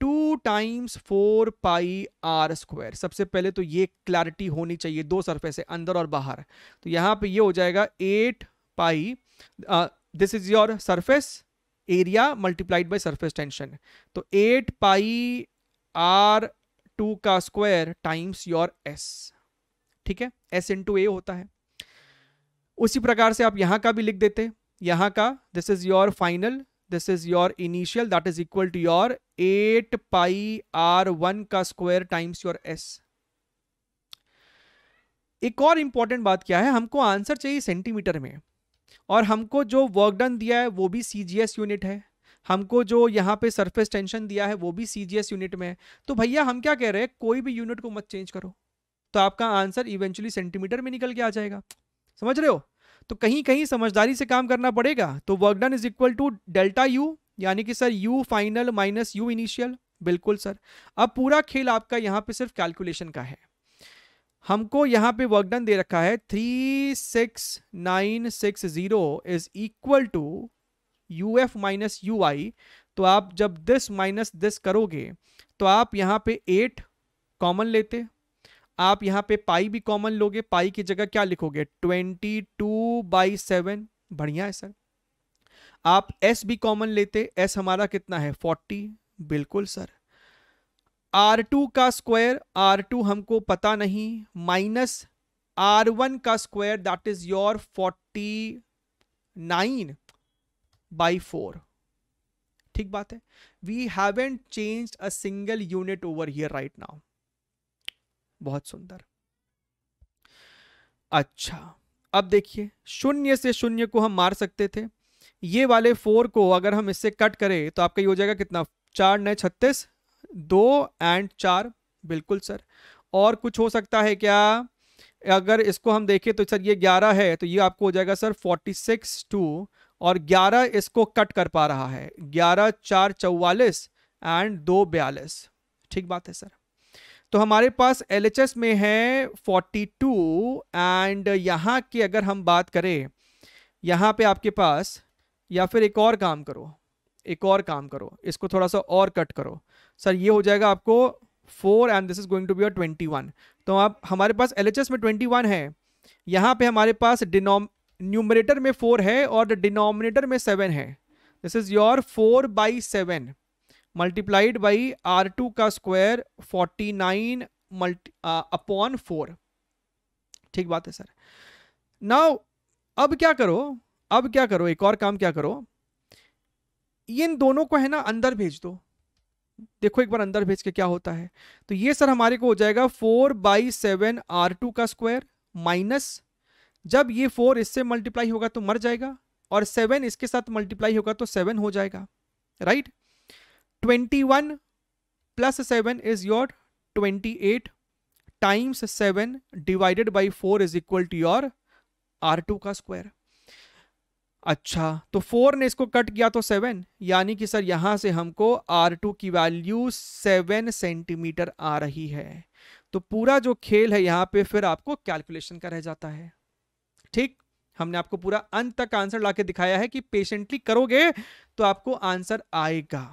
two times four pi are square सबसे पहले तो ये क्लैरिटी होनी चाहिए दो सरफेस है अंदर और बाहर तो यहाँ पे ये हो जाएगा eight pi this is your surface area multiplied by surface tension तो एट पाई आर टू का स्क्वायर टाइम्स योर एस ठीक है एस इंटू ए होता है उसी प्रकार से आप यहां का भी लिख देते यहां का this is your final this is your initial that is equal to your eight pi r one का स्क्वायर टाइम्स योर एस एक और इंपॉर्टेंट बात क्या है हमको आंसर चाहिए सेंटीमीटर में और हमको जो वर्क डन दिया है वो भी सी यूनिट है हमको जो यहाँ पे सरफेस टेंशन दिया है वो भी सी यूनिट में है तो भैया हम क्या कह रहे हैं कोई भी यूनिट को मत चेंज करो तो आपका आंसर इवेंचुअली सेंटीमीटर में निकल के आ जाएगा समझ रहे हो तो कहीं कहीं समझदारी से काम करना पड़ेगा तो work done is equal to delta u यानी कि sir u final minus u initial बिल्कुल सर अब पूरा खेल आपका यहाँ पे सिर्फ कैलकुलेशन का है हमको यहाँ पे वर्क डन दे रखा है three six nine six zero is equal to u f minus u i तो आप जब दिस माइनस दिस करोगे तो आप यहाँ पे एट कॉमन लेते आप यहाँ पे पाई भी कॉमन लोगे पाई की जगह क्या लिखोगे ट्वेंटी टू बाई सेवन बढ़िया है सर आप एस भी कॉमन लेते एस हमारा कितना है फोर्टी बिल्कुल सर आर टू का स्क्वायर आर टू हमको पता नहीं माइनस आर वन का square that is your forty nine by four ठीक बात है we haven't change a single unit over here right now बहुत सुंदर अच्छा अब देखिए शून्य से शून्य को हम मार सकते थे ये वाले फोर को अगर हम इससे कट करें तो आपका ये हो जाएगा कितना चार नए छत्तीस दो एंड चार बिल्कुल सर और कुछ हो सकता है क्या अगर इसको हम देखें तो सर ये ग्यारह है तो ये आपको हो जाएगा सर फोर्टी सिक्स टू और ग्यारह इसको कट कर पा रहा है ग्यारह चार चौवालिस एंड दो बयालीस ठीक बात है सर तो हमारे पास एल में है 42 एंड यहाँ की अगर हम बात करें यहाँ पे आपके पास या फिर एक और काम करो एक और काम करो इसको थोड़ा सा और कट करो सर ये हो जाएगा आपको four and this is going to be your twenty one तो आप हमारे पास एल में ट्वेंटी वन है यहाँ पे हमारे पास डिनोम न्यूमरेटर में फोर है और डिनोमिनेटर में सेवन है this is your four by seven multiplied by are two का square forty nine multi upon four ठीक बात है सर नाउ अब क्या करो अब क्या करो एक और काम क्या करो इन दोनों को है ना अंदर भेज दो देखो एक बार अंदर भेज के क्या होता है तो ये सर हमारे को हो जाएगा four by seven r two का स्क्वायर माइनस जब ये फोर इससे मल्टीप्लाई होगा तो मर जाएगा और सेवन इसके साथ मल्टीप्लाई होगा तो सेवन हो जाएगा right twenty one plus seven is your twenty eight times seven divided by four is equal to your r two का स्क्वायर अच्छा तो फोर ने इसको कट किया तो सेवन यानी कि सर यहाँ से हमको आर टू की वैल्यू सेवन सेंटीमीटर आ रही है तो पूरा जो खेल है यहाँ पे फिर आपको कैलकुलेशन का रह जाता है ठीक हमने आपको पूरा अंत तक आंसर लाके दिखाया है कि पेशेंटली करोगे तो आपको आंसर आएगा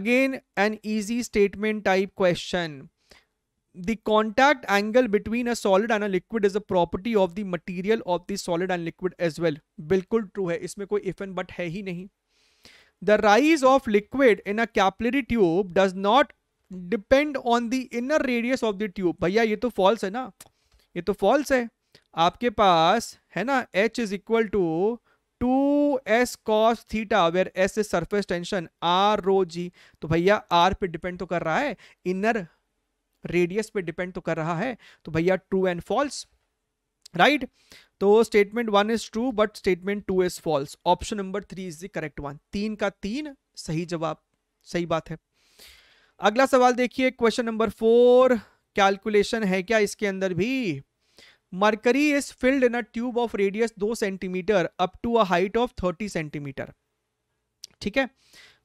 again an easy statement type question the contact angle between a solid and a liquid is a property of the material of the solid and liquid as well बिल्कुल true है इसमें कोई if and but है ही नहीं the rise of liquid in a capillary tube does not depend on the inner radius of the tube भैया ये तो फॉल्स है ना ये तो फॉल्स है आपके पास है ना h is equal to two s cos theta where s is surface tension r rho g तो भैया आर पे डिपेंड तो कर रहा है इनर रेडियस पे डिपेंड तो कर रहा है तो भैया ट्रू एंड फॉल्स राइट तो statement one is true but statement two is false option number three is the correct one तीन का तीन सही जवाब सही बात है अगला सवाल देखिए क्वेश्चन नंबर फोर कैलकुलेशन है क्या इसके अंदर भी mercury is filled in a tube of radius दो centimetre up to a height of thirty centimetre ठीक है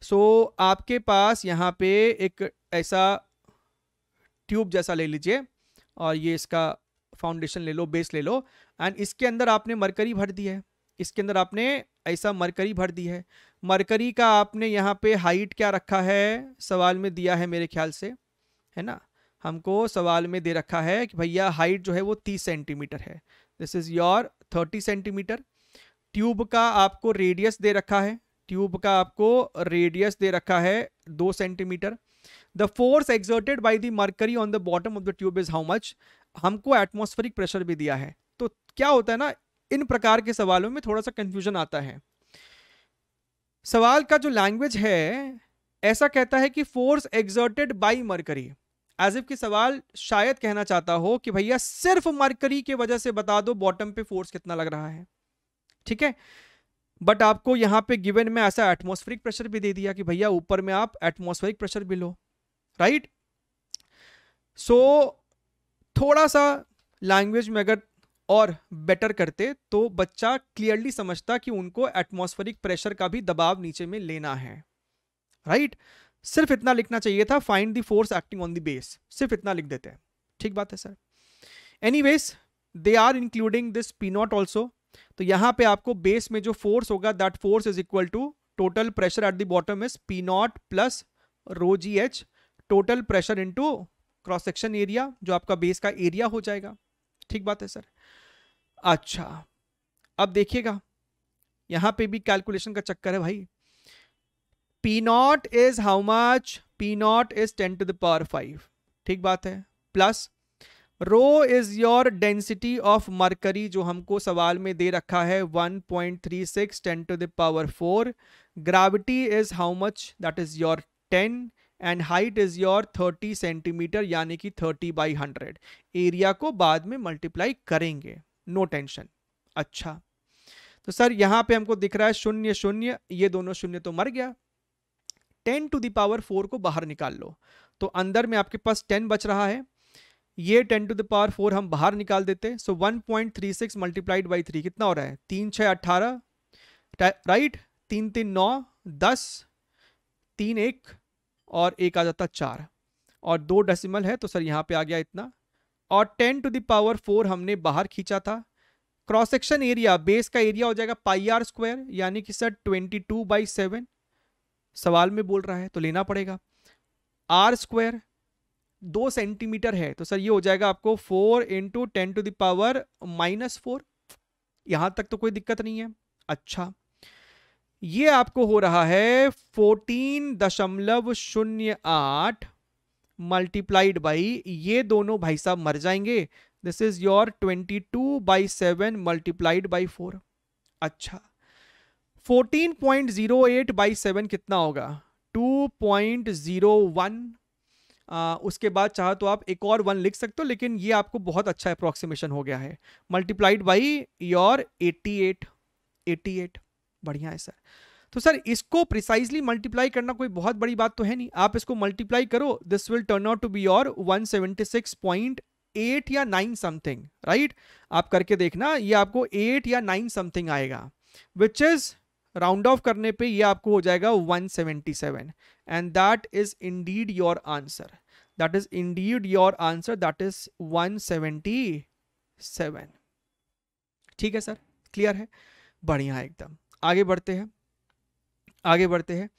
सो so, आपके पास यहाँ पे एक ऐसा ट्यूब जैसा ले लीजिए और ये इसका फाउंडेशन ले लो बेस ले लो एंड इसके अंदर आपने मरकरी भर दी है इसके अंदर आपने ऐसा मरकरी भर दी है मरकरी का आपने यहाँ पे हाइट क्या रखा है सवाल में दिया है मेरे ख्याल से है ना हमको सवाल में दे रखा है कि भैया हाइट जो है वो तीस सेंटीमीटर है this is your thirty centimetre tube का आपको रेडियस दे रखा है ट्यूब का आपको रेडियस दे रखा है दो centimetre the force exerted by the mercury on the bottom of the tube is how much हमको एटमोस्फेरिक प्रेशर भी दिया है तो क्या होता है ना इन प्रकार के सवालों में थोड़ा सा कंफ्यूजन आता है सवाल का जो लैंग्वेज है ऐसा कहता है कि force exerted by mercury as if की सवाल शायद कहना चाहता हो कि भैया सिर्फ मरकरी की वजह से बता दो बॉटम पे फोर्स कितना लग रहा है ठीक है बट आपको यहां पे गिवन में ऐसा एटमोस्फेरिक प्रेशर भी दे दिया कि भैया ऊपर में आप एटमोस्फेरिक प्रेशर भी लो राइट सो थोड़ा सा लैंग्वेज में अगर और बेटर करते तो बच्चा क्लियरली समझता कि उनको एटमॉस्फेरिक प्रेशर का भी दबाव नीचे में लेना है राइट right? सिर्फ इतना लिखना चाहिए था find the force acting on the base सिर्फ इतना लिख देते हैं ठीक बात है sir any they are including this p naught also तो यहाँ पे आपको बेस में जो फोर्स होगा that force is equal to total pressure at the bottom is p naught plus rho ji h total pressure into cross section area जो आपका base का एरिया हो जाएगा ठीक बात है सर अच्छा अब देखिएगा यहां पे भी कैलकुलेशन का चक्कर है भाई p naught is how much p naught is ten to the power five ठीक बात है plus rho is your density of mercury जो हमको सवाल में दे रखा है 1.36 point three six ten to the power four gravity is how much that is your ten and height is your 30 centimetre यानी कि 30 बाई 100 एरिया को बाद में मल्टीप्लाई करेंगे नो no टेंशन अच्छा तो सर यहाँ पे हमको दिख रहा है शून्य शून्य ये दोनों शून्य तो मर गया टेन टू दावर फोर को बाहर निकाल लो तो अंदर में आपके पास टेन बच रहा है ये टेन टू दावर फोर हम बाहर निकाल देते so one point three six multiplied by three कितना हो रहा है तीन छः अट्ठारह राइट तीन तीन नौ दस तीन एक और एक आ जाता चार और दो डेसिमल है तो सर यहाँ पे आ गया इतना और टेन टू दावर फोर हमने बाहर खींचा था क्रॉस सेक्शन एरिया बेस का एरिया हो जाएगा पाई आर स्क्वायर यानी कि sir twenty two by seven सवाल में बोल रहा है तो लेना पड़ेगा आर स्क्वायर दो सेंटीमीटर है तो सर ये हो जाएगा आपको four into ten to the power minus four यहाँ तक तो कोई दिक्कत नहीं है अच्छा ये आपको हो रहा है फोर्टीन दशमलव शून्य आठ मल्टीप्लाइड बाई ये दोनों भाई साहब मर जाएंगे this is your twenty two by seven multiplied by four अच्छा fourteen point zero eight by seven कितना होगा टू पॉइंट जीरो वन उसके बाद चाहो तो आप एक और वन लिख सकते हो लेकिन ये आपको बहुत अच्छा अप्रॉक्सीमेशन हो गया है multiplied by your eighty eight eighty eight बढ़िया है सर तो सर इसको प्रिसाइजली मल्टीप्लाई करना कोई बहुत बड़ी बात तो है नहीं आप इसको मल्टीप्लाई करो this will turn out to be your 176.8 या 9 समथिंग राइट आप करके देखना ये आपको 8 या 9 समथिंग आएगा विच इज राउंड ऑफ करने पे ये आपको हो जाएगा 177 and that is indeed your answer that is indeed your answer that is 177 ठीक है सर क्लियर है बढ़िया एकदम आगे बढ़ते हैं आगे बढ़ते हैं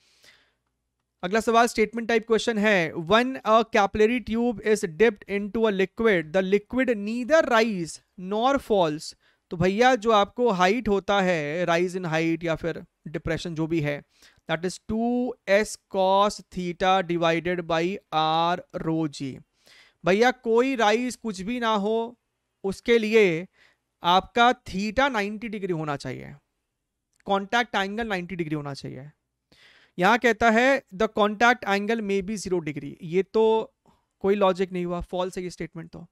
अगला सवाल स्टेटमेंट टाइप क्वेश्चन है one a capillary tube is dipped into a liquid the liquid neither rise nor falls तो भैया जो आपको हाइट होता है राइज इन हाइट या फिर डिप्रेशन जो भी है that is two s cos theta divided by r rho g भैया कोई राइज कुछ भी ना हो उसके लिए आपका थीटा 90 डिग्री होना चाहिए कॉन्टैक्ट एंगल 90 डिग्री होना चाहिए यहाँ कहता है the contact angle may be zero degree ये तो कोई लॉजिक नहीं हुआ फॉल्स है ये स्टेटमेंट तो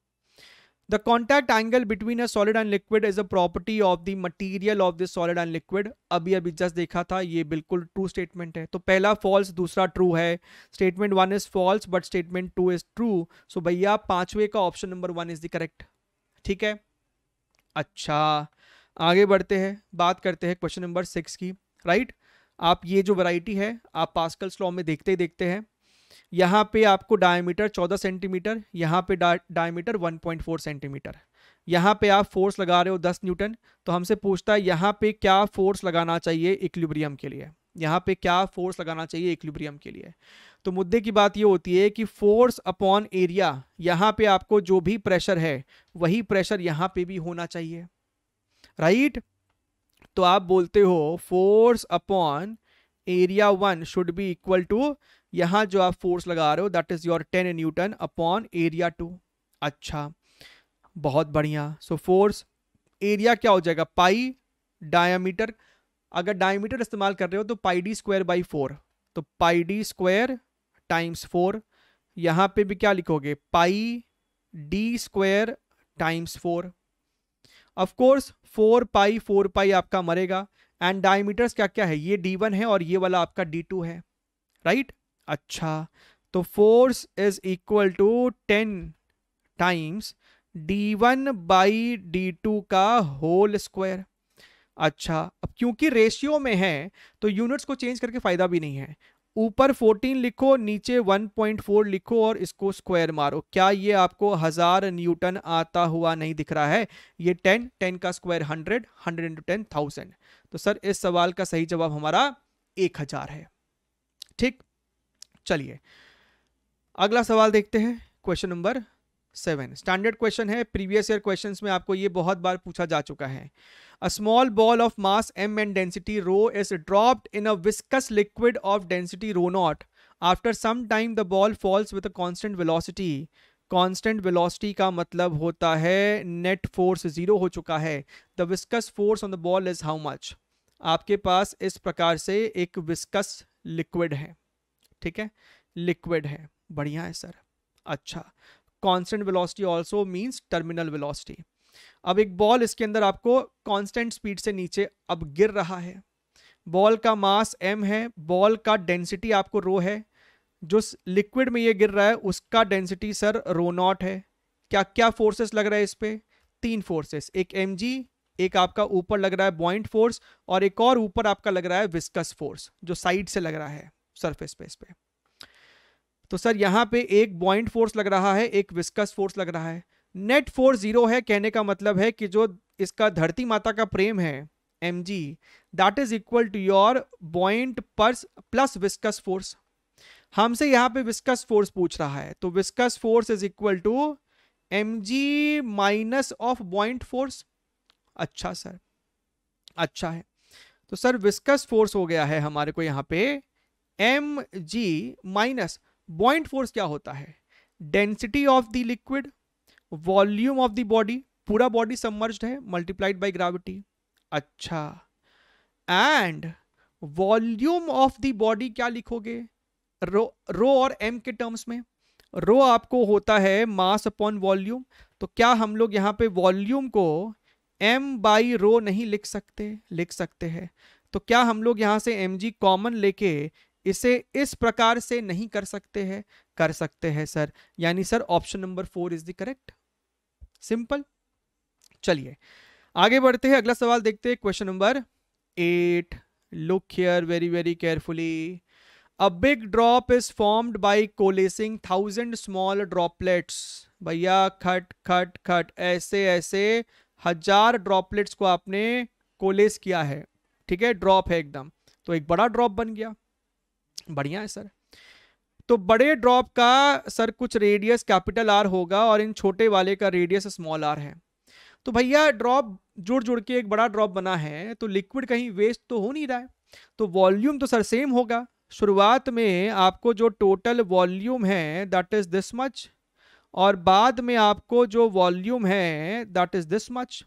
the contact angle between a solid and liquid is a property of the material of the solid and liquid अभी अभी जस्ट देखा था ये बिल्कुल ट्रू स्टेटमेंट है तो पहला फॉल्स दूसरा ट्रू है statement one is false but statement two is true so भैया पांचवे का option number one is the correct ठीक है अच्छा आगे बढ़ते हैं बात करते हैं क्वेश्चन नंबर सिक्स की राइट आप ये जो वैरायटी है आप पास्कल स्लॉ में देखते ही देखते हैं यहाँ पे आपको डायमीटर 14 सेंटीमीटर यहाँ पे डा, डायमीटर 1.4 सेंटीमीटर यहाँ पे आप फोर्स लगा रहे हो 10 न्यूटन तो हमसे पूछता है यहाँ पे क्या फोर्स लगाना चाहिए इक्लिब्रियम के लिए यहाँ पे क्या फोर्स लगाना चाहिए इक्लिब्रियम के लिए तो मुद्दे की बात ये होती है कि फोर्स अपॉन एरिया यहाँ पे आपको जो भी प्रेशर है वही प्रेशर यहाँ पे भी होना चाहिए राइट तो आप बोलते हो force upon area one should be equal to यहां जो आप फोर्स लगा रहे हो that is your ten newton upon area two अच्छा बहुत बढ़िया सो फोर्स एरिया क्या हो जाएगा पाई डायमीटर अगर डायमीटर इस्तेमाल कर रहे हो तो pi d square by four तो pi d square times four यहां पे भी क्या लिखोगे pi d square times four of course four pi four pi आपका मरेगा एंड डायमीटर्स क्या क्या है ये डी वन है और ये वाला आपका डी टू है राइट अच्छा तो force is equal to ten times d one by d two का होल स्क्वायर अच्छा अब क्योंकि रेशियो में है तो यूनिट्स को चेंज करके फ़ायदा भी नहीं है ऊपर 14 लिखो नीचे 1.4 लिखो और इसको स्क्वायर मारो क्या ये आपको हजार न्यूटन आता हुआ नहीं दिख रहा है ये 10 10 का स्क्वायर 100 100 इंटू टेन थाउजेंड तो सर इस सवाल का सही जवाब हमारा एक हजार है ठीक चलिए अगला सवाल देखते हैं question number seven standard question है प्रीवियस ईयर क्वेश्चन में आपको ये बहुत बार पूछा जा चुका है a small ball of mass m and density rho is dropped in a viscous liquid of density rho naught after some time the ball falls with a constant velocity constant velocity का मतलब होता है net force zero हो चुका है the viscous force on the ball is how much आपके पास इस प्रकार से एक विस्कस लिक्विड है ठीक है लिक्विड है बढ़िया है सर अच्छा constant velocity also means terminal velocity अब एक बॉल इसके अंदर आपको कॉन्स्टेंट स्पीड से नीचे अब गिर रहा है बॉल का मास एम है बॉल का डेंसिटी आपको रो है जो लिक्विड में ये गिर रहा है उसका डेंसिटी सर रो नॉट है क्या क्या फोर्सेस लग रहा है इस पर तीन फोर्सेस एक एम एक आपका ऊपर लग रहा है बॉइंट फोर्स और एक और ऊपर आपका लग रहा है विस्कस फोर्स जो साइड से लग रहा है सरफेस पे इस पर तो सर यहाँ पे एक बॉइंट फोर्स लग रहा है एक विस्कस फोर्स लग रहा है नेट फोर्स जीरो है कहने का मतलब है कि जो इसका धरती माता का प्रेम है m g that is equal to your buoyant force plus viscous force हमसे यहाँ पे विस्कस फोर्स पूछ रहा है तो viscous force is equal to M G minus of buoyant force अच्छा सर अच्छा है तो सर विस्कस फोर्स हो गया है हमारे को यहाँ पे एम जी माइनस बॉइंट फोर्स क्या होता है density of the liquid volume of the body पूरा बॉडी सबमर्ज्ड है मल्टीप्लाइड बाय ग्रेविटी अच्छा and volume of the body क्या लिखोगे रो रो और एम के टर्म्स में रो आपको होता है मास अपॉन वॉल्यूम तो क्या हम लोग यहाँ पे वॉल्यूम को एम बाई रो नहीं लिख सकते लिख सकते हैं तो क्या हम लोग यहाँ से एम जी कॉमन लेके इसे इस प्रकार से नहीं कर सकते हैं कर सकते हैं सर यानी sir option number four is the correct simple चलिए आगे बढ़ते हैं अगला सवाल देखते हैं question number eight look here very very carefully a big drop is formed by coalescing thousand small droplets भैया खट खट खट ऐसे ऐसे हजार ड्रॉपलेट्स को आपने कोलेस किया है ठीक है ड्रॉप है एकदम तो एक बड़ा ड्रॉप बन गया बढ़िया है सर तो बड़े ड्रॉप का सर कुछ रेडियस कैपिटल आर होगा और इन छोटे वाले का रेडियस स्मॉल आर है तो भैया ड्रॉप जुड़ जुड़ के एक बड़ा ड्रॉप बना है तो लिक्विड कहीं वेस्ट तो हो नहीं रहा है तो वॉल्यूम तो सर सेम होगा शुरुआत में आपको जो टोटल वॉल्यूम है दैट इज़ दिस मच और बाद में आपको जो वॉल्यूम है दैट इज़ दिस मच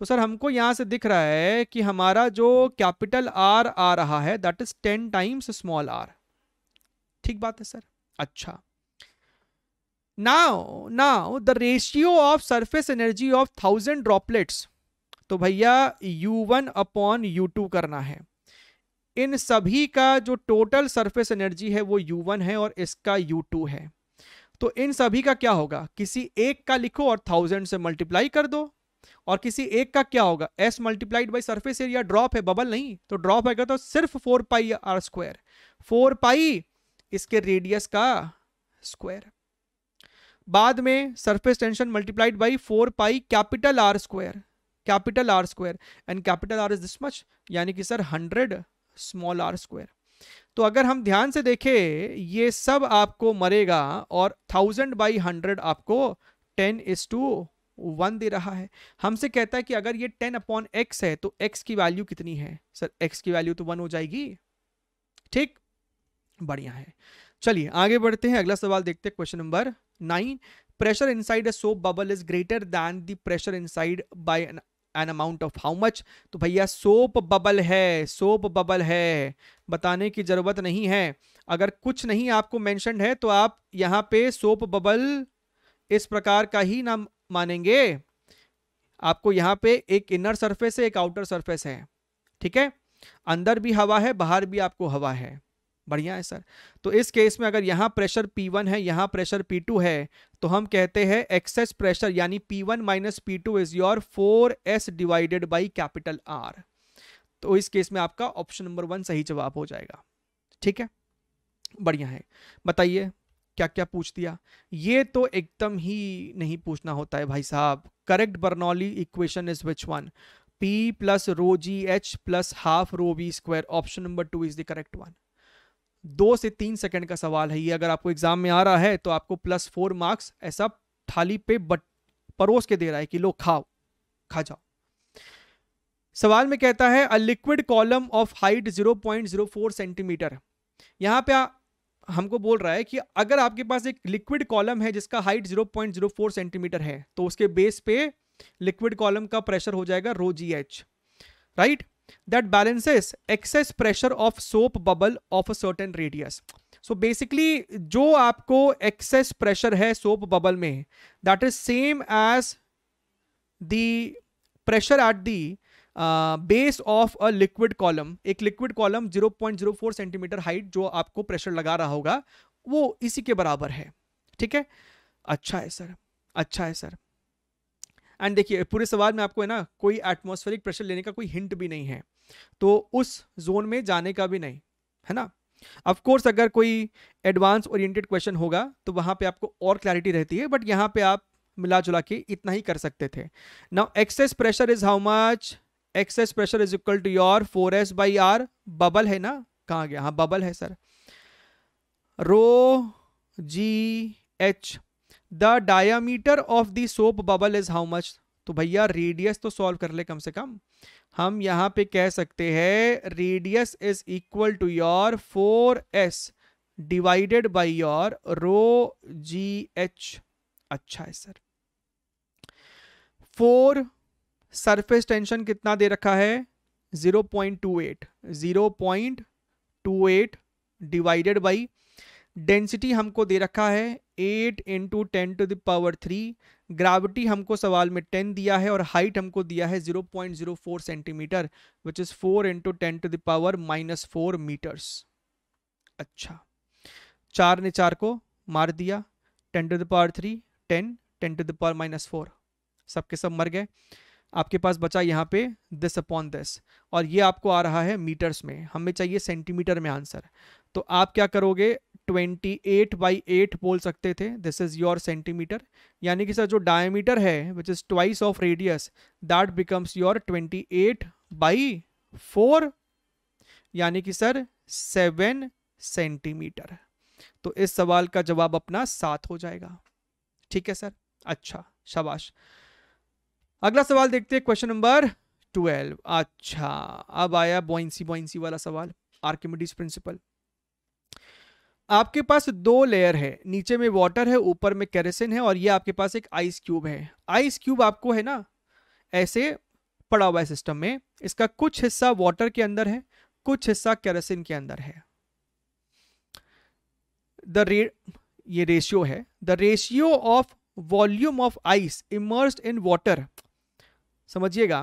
तो सर हमको यहाँ से दिख रहा है कि हमारा जो कैपिटल आर आ रहा है that is ten times small r ठीक बात है सर अच्छा now now the ratio of surface energy of thousand droplets तो भैया u one upon u two करना है इन सभी का जो टोटल सरफेस एनर्जी है वो यू वन है और इसका यू टू है तो इन सभी का क्या होगा किसी एक का लिखो और थाउजेंड से मल्टीप्लाई कर दो और किसी एक का क्या होगा S multiplied by surface area drop है बबल नहीं तो ड्रॉप है तो सिर्फ four pi are square four pi इसके रेडियस का स्क्वायर बाद में surface tension multiplied by four pi capital R square capital R square and capital R is this much यानी कि sir hundred small R square तो अगर हम ध्यान से देखें ये सब आपको मरेगा और थाउजेंड बाई हंड्रेड आपको टेन इज टू वन दे रहा है हमसे कहता है कि अगर ये टेन अपॉन एक्स है तो एक्स की वैल्यू कितनी है सर एक्स की वैल्यू तो वन हो जाएगी ठीक बढ़िया है चलिए आगे बढ़ते हैं अगला सवाल देखते हैं question number nine pressure inside a soap bubble is greater than the pressure inside by an an amount of how much तो भैया सोप बबल है सोप बबल है बताने की ज़रूरत नहीं है अगर कुछ नहीं आपको मैंशन है तो आप यहाँ पे सोप बबल इस प्रकार का ही नाम मानेंगे आपको यहाँ पे एक इनर सरफेस है एक आउटर सरफेस है ठीक है अंदर भी हवा है बाहर भी आपको हवा है बढ़िया है सर तो इस केस में अगर यहाँ प्रेशर P1 है यहाँ प्रेशर P2 है तो हम कहते हैं एक्सेस प्रेशर यानी P1 one minus P two is your four S divided by capital R तो इस केस में आपका ऑप्शन नंबर वन सही जवाब हो जाएगा ठीक है बढ़िया है बताइए क्या क्या पूछ दिया ये तो एकदम ही नहीं पूछना होता है भाई साहब correct Bernoulli equation is which one P plus rho ji H plus half rho V square option number two is the correct one दो से तीन सेकंड का सवाल है ये अगर आपको एग्जाम में आ रहा है तो आपको प्लस फोर मार्क्स ऐसा थाली पे बट परोस के दे रहा है कि लो खाओ खा जाओ सवाल में कहता है a liquid column of height 0.04 centimetre यहां पे हमको बोल रहा है कि अगर आपके पास एक लिक्विड कॉलम है जिसका हाइट 0.04 सेंटीमीटर है तो उसके बेस पे लिक्विड कॉलम का प्रेशर हो जाएगा rho ji H right that balances excess pressure of soap bubble of a certain radius so basically जो आपको एक्सेस प्रेशर है सोप बबल में that is same as the pressure at the base of a liquid column एक liquid column 0.04 centimetre height जो आपको pressure लगा रहा होगा वो इसी के बराबर है ठीक है अच्छा है सर अच्छा है सर एंड देखिए पूरे सवाल में आपको है ना कोई एटमोस्फेरिक प्रेशर लेने का कोई हिंट भी नहीं है तो उस जोन में जाने का भी नहीं है ना ऑफ कोर्स अगर कोई एडवांस ओरिएंटेड क्वेश्चन होगा तो वहां पे आपको और क्लैरिटी रहती है बट यहां पे आप मिला जुला के इतना ही कर सकते थे now excess pressure is how much excess pressure is equal to your four S by R bubble है ना कहा गया हाँ बबल है sir rho ji H the diameter of the soap bubble is how much तो भैया radius तो solve कर ले कम से कम हम यहां पे कह सकते हैं radius is equal to your four S divided by your rho ji H अच्छा है सर फोर सरफेस टेंशन कितना दे रखा है 0.28 0.28 डिवाइडेड बाई डेंसिटी हमको दे रखा है 8 into ten to the power three gravity हमको सवाल में 10 दिया है और हाइट हमको दिया है 0.04 centimetre which is 4 into ten to the power minus four metres अच्छा चार ने चार को मार दिया ten to the power three ten ten to the power minus four सबके सब मर गए आपके पास बचा यहाँ पे दिस अपॉन दिस और ये आपको आ रहा है मीटर्स में हमें चाहिए सेंटीमीटर में आंसर तो आप क्या करोगे 28 बाई एट बोल सकते थे दिस इज़ योर सेंटीमीटर यानी कि सर जो डायमीटर है which is twice of radius that becomes your 28 by four यानी कि सर सेवन सेंटीमीटर तो इस सवाल का जवाब अपना सात हो जाएगा ठीक है सर अच्छा शाबाश अगला सवाल देखते हैं क्वेश्चन नंबर ट्वेल्व अच्छा अब आया बॉइंसी बॉइंसी वाला सवाल आर्किमिडीज प्रिंसिपल आपके पास दो लेयर है नीचे में वाटर है ऊपर में कैरेसिन है और ये आपके पास एक आइस क्यूब है आइस क्यूब आपको है ना ऐसे पड़ा हुआ है सिस्टम में इसका कुछ हिस्सा वाटर के अंदर है कुछ हिस्सा कैरेसिन के अंदर है द रे ये रेशियो है the ratio of volume of ice immersed in water समझिएगा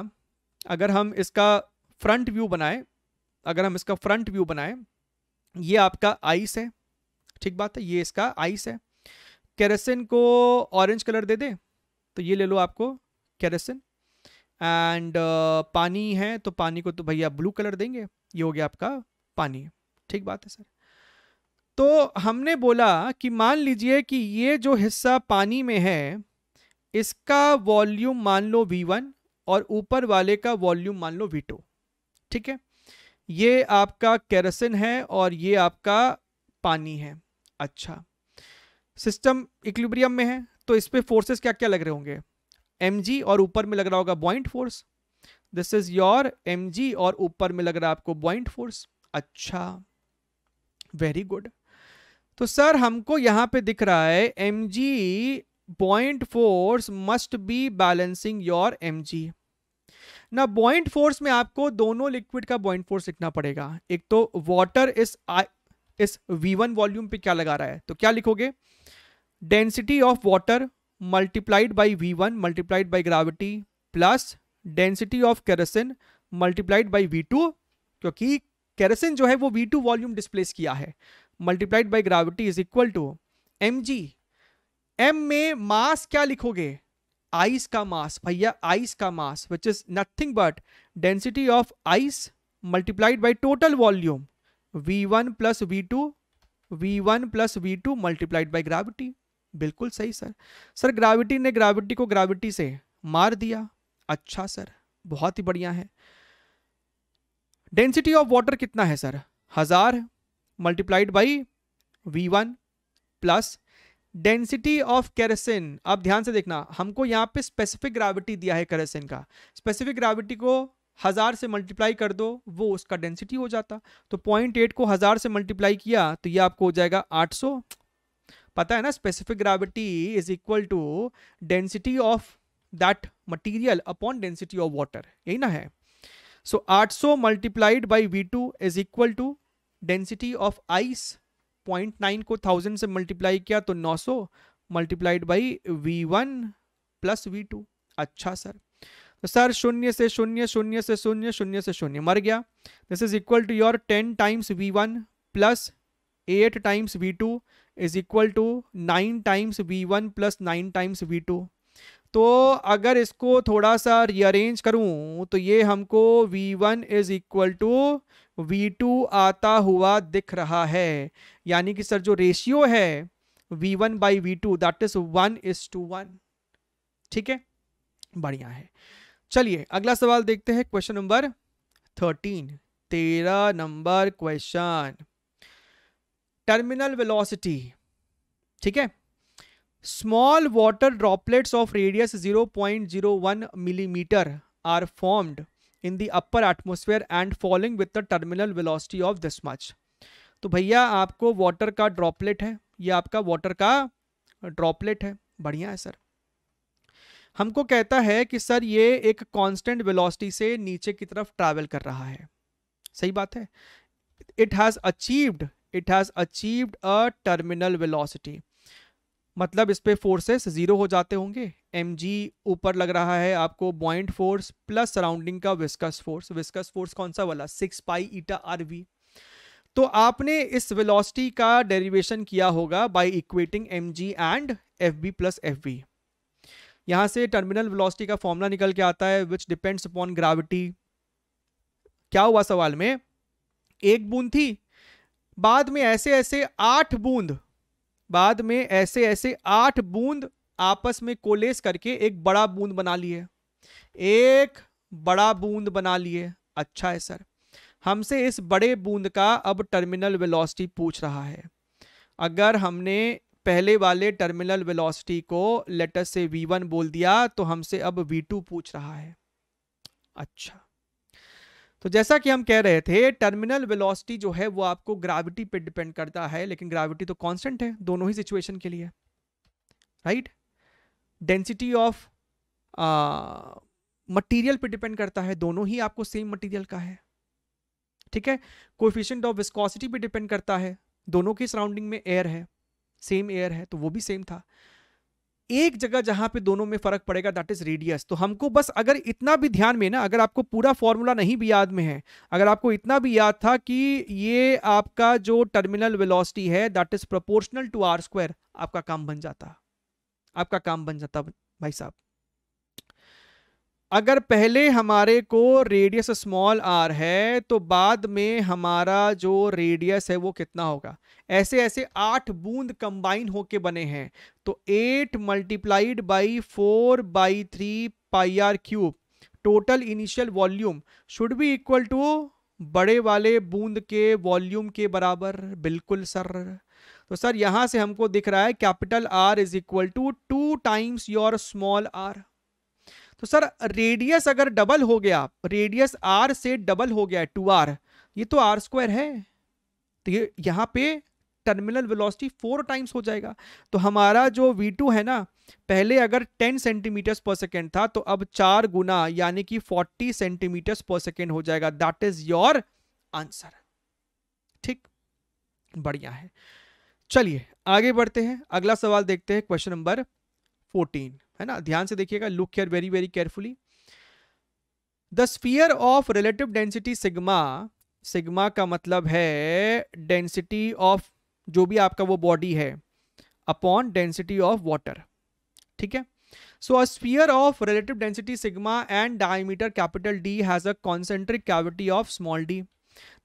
अगर हम इसका फ्रंट व्यू बनाएं अगर हम इसका फ्रंट व्यू बनाएं ये आपका आइस है ठीक बात है ये इसका आइस है कैरेसिन को ऑरेंज कलर दे दे तो ये ले लो आपको कैरेसिन एंड uh, पानी है तो पानी को तो भैया ब्लू कलर देंगे ये हो गया आपका पानी ठीक बात है सर तो हमने बोला कि मान लीजिए कि ये जो हिस्सा पानी में है इसका वॉल्यूम मान लो V1 और ऊपर वाले का वॉल्यूम मान लो वीटो ठीक है ये आपका केरोसिन है और ये आपका पानी है अच्छा सिस्टम इक्लिब्रियम में है तो इस पर फोर्सेस क्या क्या लग रहे होंगे एम और ऊपर में लग रहा होगा buoyant force this is your M और ऊपर में लग रहा है आपको बॉइंट फोर्स अच्छा वेरी गुड तो सर हमको यहां पे दिख रहा है M buoyant force must be balancing your M G ना बॉइंट फोर्स में आपको दोनों लिक्विड का बॉइंट फोर्स लिखना पड़ेगा एक तो वॉटर इस आ, इस V1 वॉल्यूम पे क्या लगा रहा है तो क्या लिखोगे density of water multiplied by V one multiplied by gravity plus density of kerosene multiplied by V two क्योंकि कैरेसिन जो है वो वी टू वॉल्यूम डिस्प्लेस किया है multiplied by gravity is equal to M G M में mass क्या लिखोगे ice का मास भैया आइस का mass which is nothing but density of ice multiplied by total volume V one plus V two V one plus V two multiplied by gravity बिल्कुल सही sir sir gravity ने gravity को gravity से मार दिया अच्छा sir बहुत ही बढ़िया है डेंसिटी ऑफ वाटर कितना है सर हजार multiplied by V one plus density of kerosene अब ध्यान से देखना हमको यहाँ पे स्पेसिफिक ग्राविटी दिया है कैरेसिन का स्पेसिफिक ग्राविटी को हज़ार से मल्टीप्लाई कर दो वो उसका डेंसिटी हो जाता तो पॉइंट एट को हज़ार से मल्टीप्लाई किया तो ये आपको हो जाएगा आठ सौ पता है ना specific gravity is equal to density of that material upon density of water यही ना है सो आठ सौ multiplied by V two is equal to density of ice point nine को थाउजेंड से मल्टीप्लाई किया तो नौ सौ multiplied by V one plus V two अच्छा सर तो सर शून्य से शून्य शून्य से शून्य शून्य से शून्य मर गया this is equal to your ten times V one plus eight times V two is equal to nine times V one plus nine times V two तो अगर इसको थोड़ा सा रीअरेंज करूं तो ये हमको V one is equal to V2 आता हुआ दिख रहा है यानी कि सर जो रेशियो है V1 one by V two that is one is to one ठीक है बढ़िया है चलिए अगला सवाल देखते हैं क्वेश्चन नंबर थर्टीन तेरह नंबर क्वेश्चन टर्मिनल वेलोसिटी ठीक है small water droplets of radius 0.01 millimetre are formed in the upper atmosphere and falling with the terminal velocity of this much तो भैया आपको वाटर का ड्रॉपलेट है ये आपका वाटर का ड्रॉपलेट है बढ़िया है सर हमको कहता है कि सर ये एक कांस्टेंट वेलोसिटी से नीचे की तरफ ट्रैवल कर रहा है सही बात है it has achieved it has achieved a terminal velocity मतलब इस पर फोर्सेस ज़ीरो हो जाते होंगे एम ऊपर लग रहा है आपको बॉइंट फोर्स प्लस सराउंडिंग का विस्कस फोर्स विस्कस फोर्स कौन सा वाला six pi eta R V तो आपने इस वेलोसिटी का डेरिवेशन किया होगा by equating M G and F B plus F B यहाँ से टर्मिनल वेलोसिटी का फॉर्मूला निकल के आता है विच डिपेंड्स अपॉन ग्राविटी क्या हुआ सवाल में एक बूंद थी बाद में ऐसे ऐसे आठ बूंद बाद में ऐसे ऐसे आठ बूंद आपस में कोलेस करके एक बड़ा बूंद बना लिए एक बड़ा बूंद बना लिए अच्छा है सर हमसे इस बड़े बूंद का अब टर्मिनल वेलोसिटी पूछ रहा है अगर हमने पहले वाले टर्मिनल वेलोसिटी को लेटर से v1 बोल दिया तो हमसे अब v2 पूछ रहा है अच्छा तो जैसा कि हम कह रहे थे टर्मिनल वेलोसिटी जो है वो आपको ग्राविटी पे डिपेंड करता है लेकिन ग्राविटी तो कांस्टेंट है दोनों ही सिचुएशन के लिए राइट डेंसिटी ऑफ मटेरियल पे डिपेंड करता है दोनों ही आपको सेम मटेरियल का है ठीक है कोफिशियंट ऑफ विस्कोसिटी पे डिपेंड करता है दोनों के सराउंडिंग में एयर है सेम एयर है तो वो भी सेम था एक जगह जहां पे दोनों में फर्क पड़ेगा दैट इज रेडियस तो हमको बस अगर इतना भी ध्यान में ना अगर आपको पूरा फॉर्मूला नहीं भी याद में है अगर आपको इतना भी याद था कि ये आपका जो टर्मिनल वेलोसिटी है that is proportional to R square आपका काम बन जाता आपका काम बन जाता भाई साहब अगर पहले हमारे को रेडियस स्मॉल आर है तो बाद में हमारा जो रेडियस है वो कितना होगा ऐसे ऐसे आठ बूंद कंबाइन होके बने हैं तो eight multiplied by four by three pi R cube total initial volume should be equal to बड़े वाले बूंद के वॉल्यूम के बराबर बिल्कुल सर तो सर यहाँ से हमको दिख रहा है capital R is equal to two times your small R तो सर रेडियस अगर डबल हो गया रेडियस आर से डबल हो गया टू आर ये तो आर स्क्वायर है तो ये यहाँ पे टर्मिनल वेलोसिटी फोर टाइम्स हो जाएगा तो हमारा जो वी टू है ना पहले अगर टेन सेंटीमीटर्स पर सेकेंड था तो अब चार गुना यानी कि फोर्टी सेंटीमीटर्स पर सेकेंड हो जाएगा दैट इज योर आंसर ठीक बढ़िया है चलिए आगे बढ़ते हैं अगला सवाल देखते हैं क्वेश्चन नंबर फोर्टीन है ना ध्यान से देखिएगा look care very very carefully the sphere of relative density sigma sigma का मतलब है डेंसिटी ऑफ जो भी आपका वो बॉडी है अपॉन डेंसिटी ऑफ वाटर ठीक है so a sphere of relative density sigma and diameter capital D has a concentric cavity of small D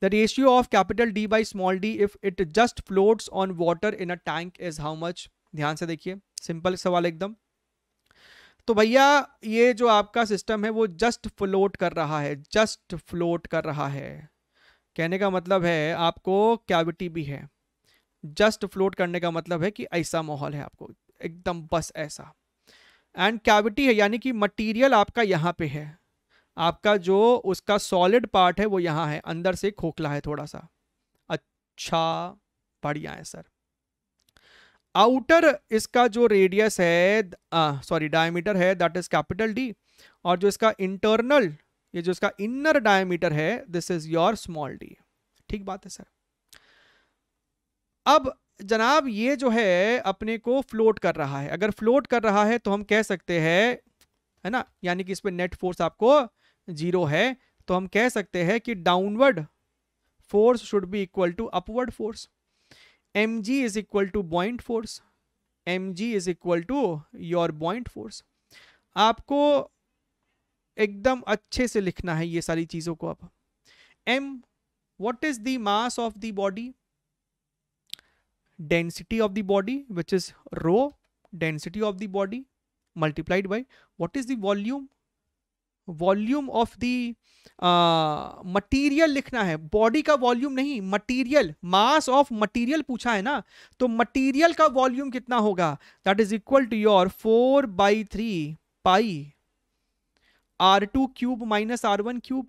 the ratio of capital D by small D if it just floats on water in a tank is how much ध्यान से देखिए simple सवाल एकदम तो भैया ये जो आपका सिस्टम है वो जस्ट फ्लोट कर रहा है जस्ट फ्लोट कर रहा है कहने का मतलब है आपको कैविटी भी है जस्ट फ्लोट करने का मतलब है कि ऐसा माहौल है आपको एकदम बस ऐसा एंड कैविटी है यानी कि मटेरियल आपका यहाँ पे है आपका जो उसका सॉलिड पार्ट है वो यहाँ है अंदर से खोखला है थोड़ा सा अच्छा बढ़िया है सर आउटर इसका जो रेडियस है सॉरी डायमीटर है दैट इज कैपिटल डी और जो इसका इंटरनल ये जो इसका इनर डायमीटर है this is your small D ठीक बात है सर अब जनाब ये जो है अपने को फ्लोट कर रहा है अगर फ्लोट कर रहा है तो हम कह सकते हैं है ना यानी कि इस पर नेट फोर्स आपको जीरो है तो हम कह सकते हैं कि downward force should be equal to upward force M G is equal to buoyant force M G is equal to your buoyant force आपको एकदम अच्छे से लिखना है ये सारी चीजों को अब M what is the mass of the body density of the body which is rho density of the body multiplied by what is volume volume of the material लिखना है बॉडी का वॉल्यूम नहीं मटेरियल मास ऑफ मटेरियल पूछा है ना तो material का volume कितना होगा that is equal to your four by three pi are two cube minus are one cube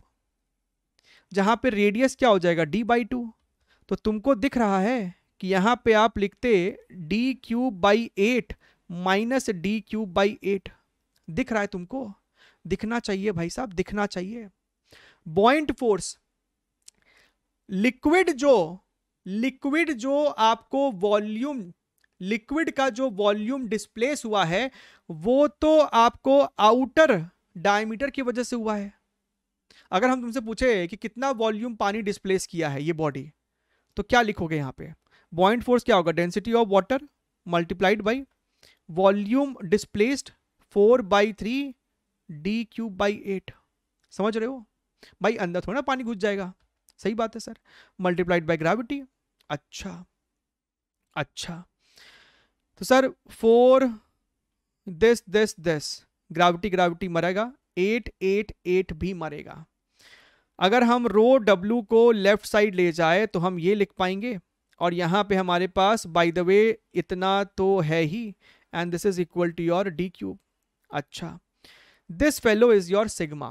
जहां पे रेडियस क्या हो जाएगा डी बाई टू तो तुमको दिख रहा है कि यहां पे आप लिखते D cube by eight minus D cube by eight दिख रहा है तुमको दिखना चाहिए भाई साहब दिखना चाहिए बॉइंट फोर्स लिक्विड जो लिक्विड जो आपको वॉल्यूम लिक्विड का जो वॉल्यूम डिस्प्लेस हुआ है वो तो आपको आउटर डायमीटर की वजह से हुआ है अगर हम तुमसे पूछे कि कितना वॉल्यूम पानी डिस्प्लेस किया है ये बॉडी तो क्या लिखोगे यहां पे बॉइंट फोर्स क्या होगा density of water multiplied by volume displaced four by three D cube by eight समझ रहे हो भाई अंदर थोड़ा ना पानी घुस जाएगा सही बात है सर मल्टीप्लाइड बाई ग्राविटी अच्छा अच्छा तो sir four this this this gravity gravity मरेगा एट एट एट भी मरेगा अगर हम रो डब्ल्यू को लेफ्ट साइड ले जाए तो हम ये लिख पाएंगे और यहाँ पे हमारे पास बाय द वे इतना तो है ही and this is equal to your D cube अच्छा this fellow is your sigma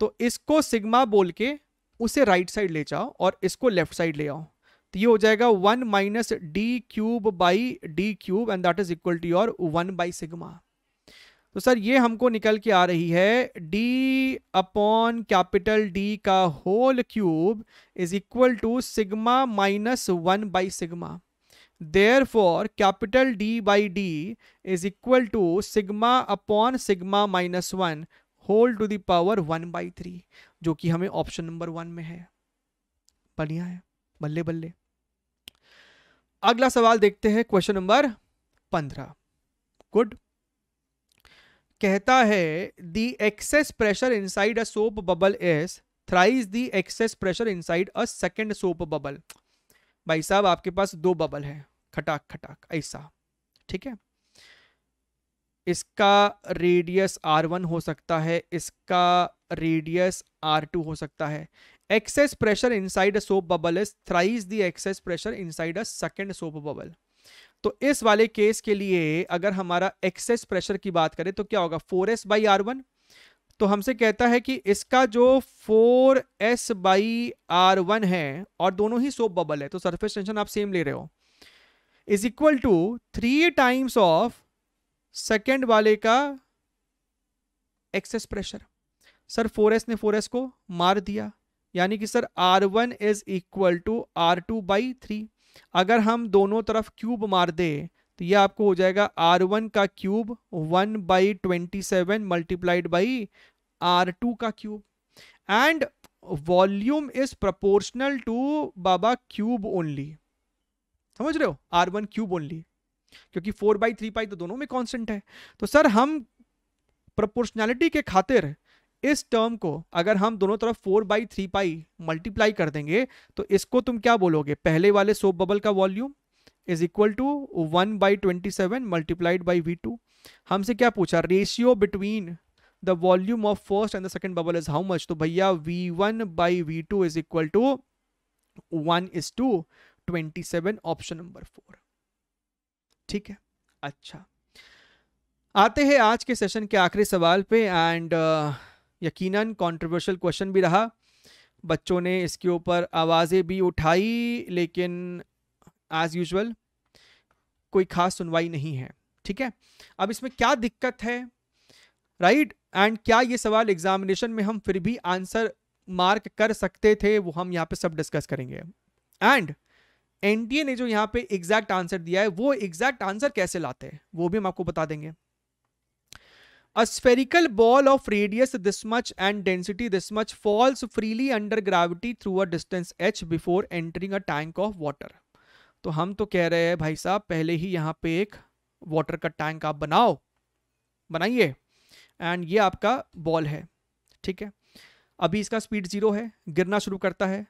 तो इसको सिग्मा बोल के उसे राइट right साइड ले जाओ और इसको लेफ्ट साइड ले आओ तो ये हो जाएगा one minus D cube by D cube and that is equal to your one by sigma तो सर ये हमको निकल के आ रही है d अपॉन कैपिटल D का whole cube is equal to sigma minus one by sigma therefore capital d by d is equal to sigma upon sigma minus 1 whole to the power one by three जो कि हमें option number one में है बढ़िया है बल्ले बल्ले अगला सवाल देखते हैं क्वेश्चन नंबर पंद्रह गुड कहता है the excess pressure side a soap bubble is thrice the excess pressure side a second soap bubble भाई साहब आपके पास दो बबल है खटाक खटाक ऐसा ठीक है इसका रेडियस आर वन हो सकता है इसका रेडियस आर टू हो सकता है excess pressure inside a soap bubble is thrice the excess pressure inside a second soap bubble तो इस वाले केस के लिए अगर हमारा एक्सेस प्रेशर की बात करें तो क्या होगा four S by R one तो हमसे कहता है कि इसका जो 4s S by R one है और दोनों ही सोप बबल है तो सरफेस टेंशन आप सेम ले रहे हो is equal to three times of second वाले का excess pressure sir four S ने फोर एस को मार दिया यानी कि sir R one is equal to R two by three अगर हम दोनों तरफ क्यूब मार दे तो ये आपको हो जाएगा आर वन का cube one by twenty seven multiplied by are two का cube and volume is proportional to बाबा क्यूब ओनली समझ रहे हो आर वन क्यूब ओनली क्योंकि फोर बाई थ्री पाई तो दोनों में कॉन्स्टेंट है तो सर हम प्रपोर्शनैलिटी के खातिर इस टर्म को अगर हम दोनों तरफ four by three pi multiply कर देंगे तो इसको तुम क्या बोलोगे पहले वाले सोप बबल का volume is equal to one by twenty seven multiplied by V two हमसे क्या पूछा ratio between the volume of first and the second bubble is how much तो भैया V one by V two is equal to one is to twenty seven option number four ठीक है अच्छा आते हैं आज के सेशन के आखिरी सवाल पे एंड uh, यकीनन कंट्रोवर्शियल क्वेश्चन भी रहा बच्चों ने इसके ऊपर आवाज़ें भी उठाई लेकिन एज यूजल कोई खास सुनवाई नहीं है ठीक है अब इसमें क्या दिक्कत है राइट right? एंड क्या ये सवाल एग्जामिनेशन में हम फिर भी आंसर मार्क कर सकते थे वो हम यहाँ पे सब डिस्कस करेंगे एंड एनटीए ने जो यहाँ पे एग्जैक्ट आंसर दिया है वो एग्जैक्ट आंसर कैसे लाते हैं वो भी हम आपको बता देंगे A ball of radius this much and density this much falls freely under under through a distance H before entering a tank of water तो हम तो कह रहे हैं भाई साहब पहले ही यहाँ पे एक वाटर का टैंक आप बनाओ बनाइए एंड ये आपका बॉल है ठीक है अभी इसका स्पीड ज़ीरो है गिरना शुरू करता है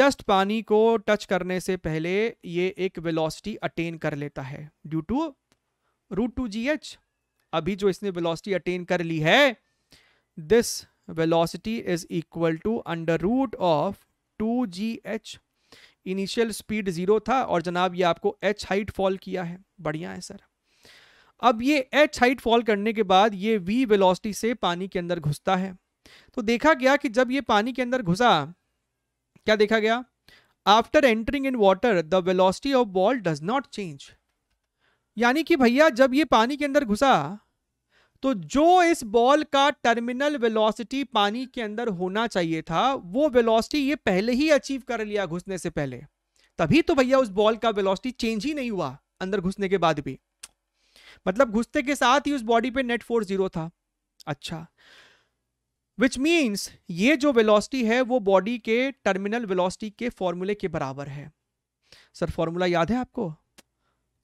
जस्ट पानी को टच करने से पहले ये एक वेलोसिटी अटेन कर लेता है due to root two G H अभी जो इसने वेलोसिटी अटेन कर ली है this velocity is equal to under root of two G H initial speed zero था और जनाब ये आपको एच हाइट फॉल किया है बढ़िया है सर अब ये एच हाइट फॉल करने के बाद ये वी वेलोसिटी से पानी के अंदर घुसता है तो देखा गया कि जब ये पानी के अंदर घुसा क्या देखा गया after entering in water the velocity of ball does not change यानी कि भैया जब ये पानी के अंदर घुसा तो जो इस बॉल का टर्मिनल वेलोसिटी पानी के अंदर होना चाहिए था वो वेलोसिटी ये पहले ही अचीव कर लिया घुसने से पहले तभी तो भैया उस बॉल का वेलोसिटी चेंज ही नहीं हुआ अंदर घुसने के बाद भी मतलब घुसते के साथ ही उस बॉडी पे नेट फोर्स जीरो था अच्छा विच मीन्स ये जो वेलोसिटी है वो बॉडी के टर्मिनल वेलोसिटी के फॉर्मूले के बराबर है सर फॉर्मूला याद है आपको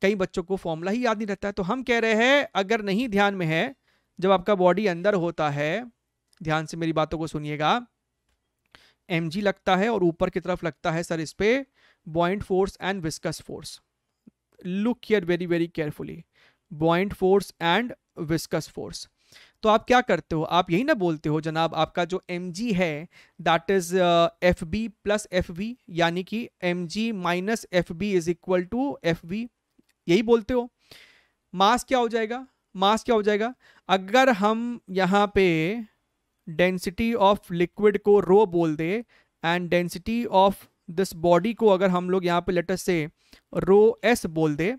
कई बच्चों को फॉर्मूला ही याद नहीं रहता है तो हम कह रहे हैं अगर नहीं ध्यान में है जब आपका बॉडी अंदर होता है ध्यान से मेरी बातों को सुनिएगा एम लगता है और ऊपर की तरफ लगता है सर इस पे buoyant force and viscous force look here very very carefully buoyant force and viscous force तो आप क्या करते हो आप यही ना बोलते हो जनाब आपका जो एम है that is F B plus F B यानी कि M ji minus F B is equal to F B यही बोलते हो मास क्या हो जाएगा मास क्या हो जाएगा अगर हम यहाँ पे डेंसिटी ऑफ लिक्विड को रो बोल दे and density of this body को अगर हम लोग यहाँ पे लेटर से रो एस बोल दे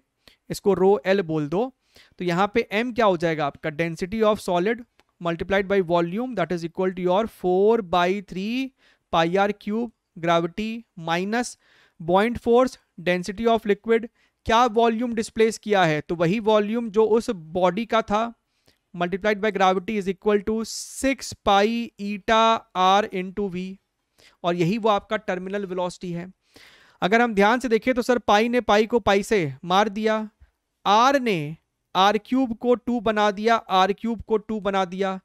इसको रो एल बोल दो तो यहाँ पे एम क्या हो जाएगा आपका density of solid multiplied by volume that is equal to your four by three pi R cube gravity minus buoyant force density of liquid क्या वॉल्यूम डिस्प्लेस किया है तो वही वॉल्यूम जो उस बॉडी का था multiplied by gravity is equal to six pi eta R into V और यही वो आपका टर्मिनल वेलोसिटी है अगर हम ध्यान से देखें तो सर पाई ने पाई को पाई से मार दिया आर ने आर क्यूब को टू बना दिया आर क्यूब को टू बना दिया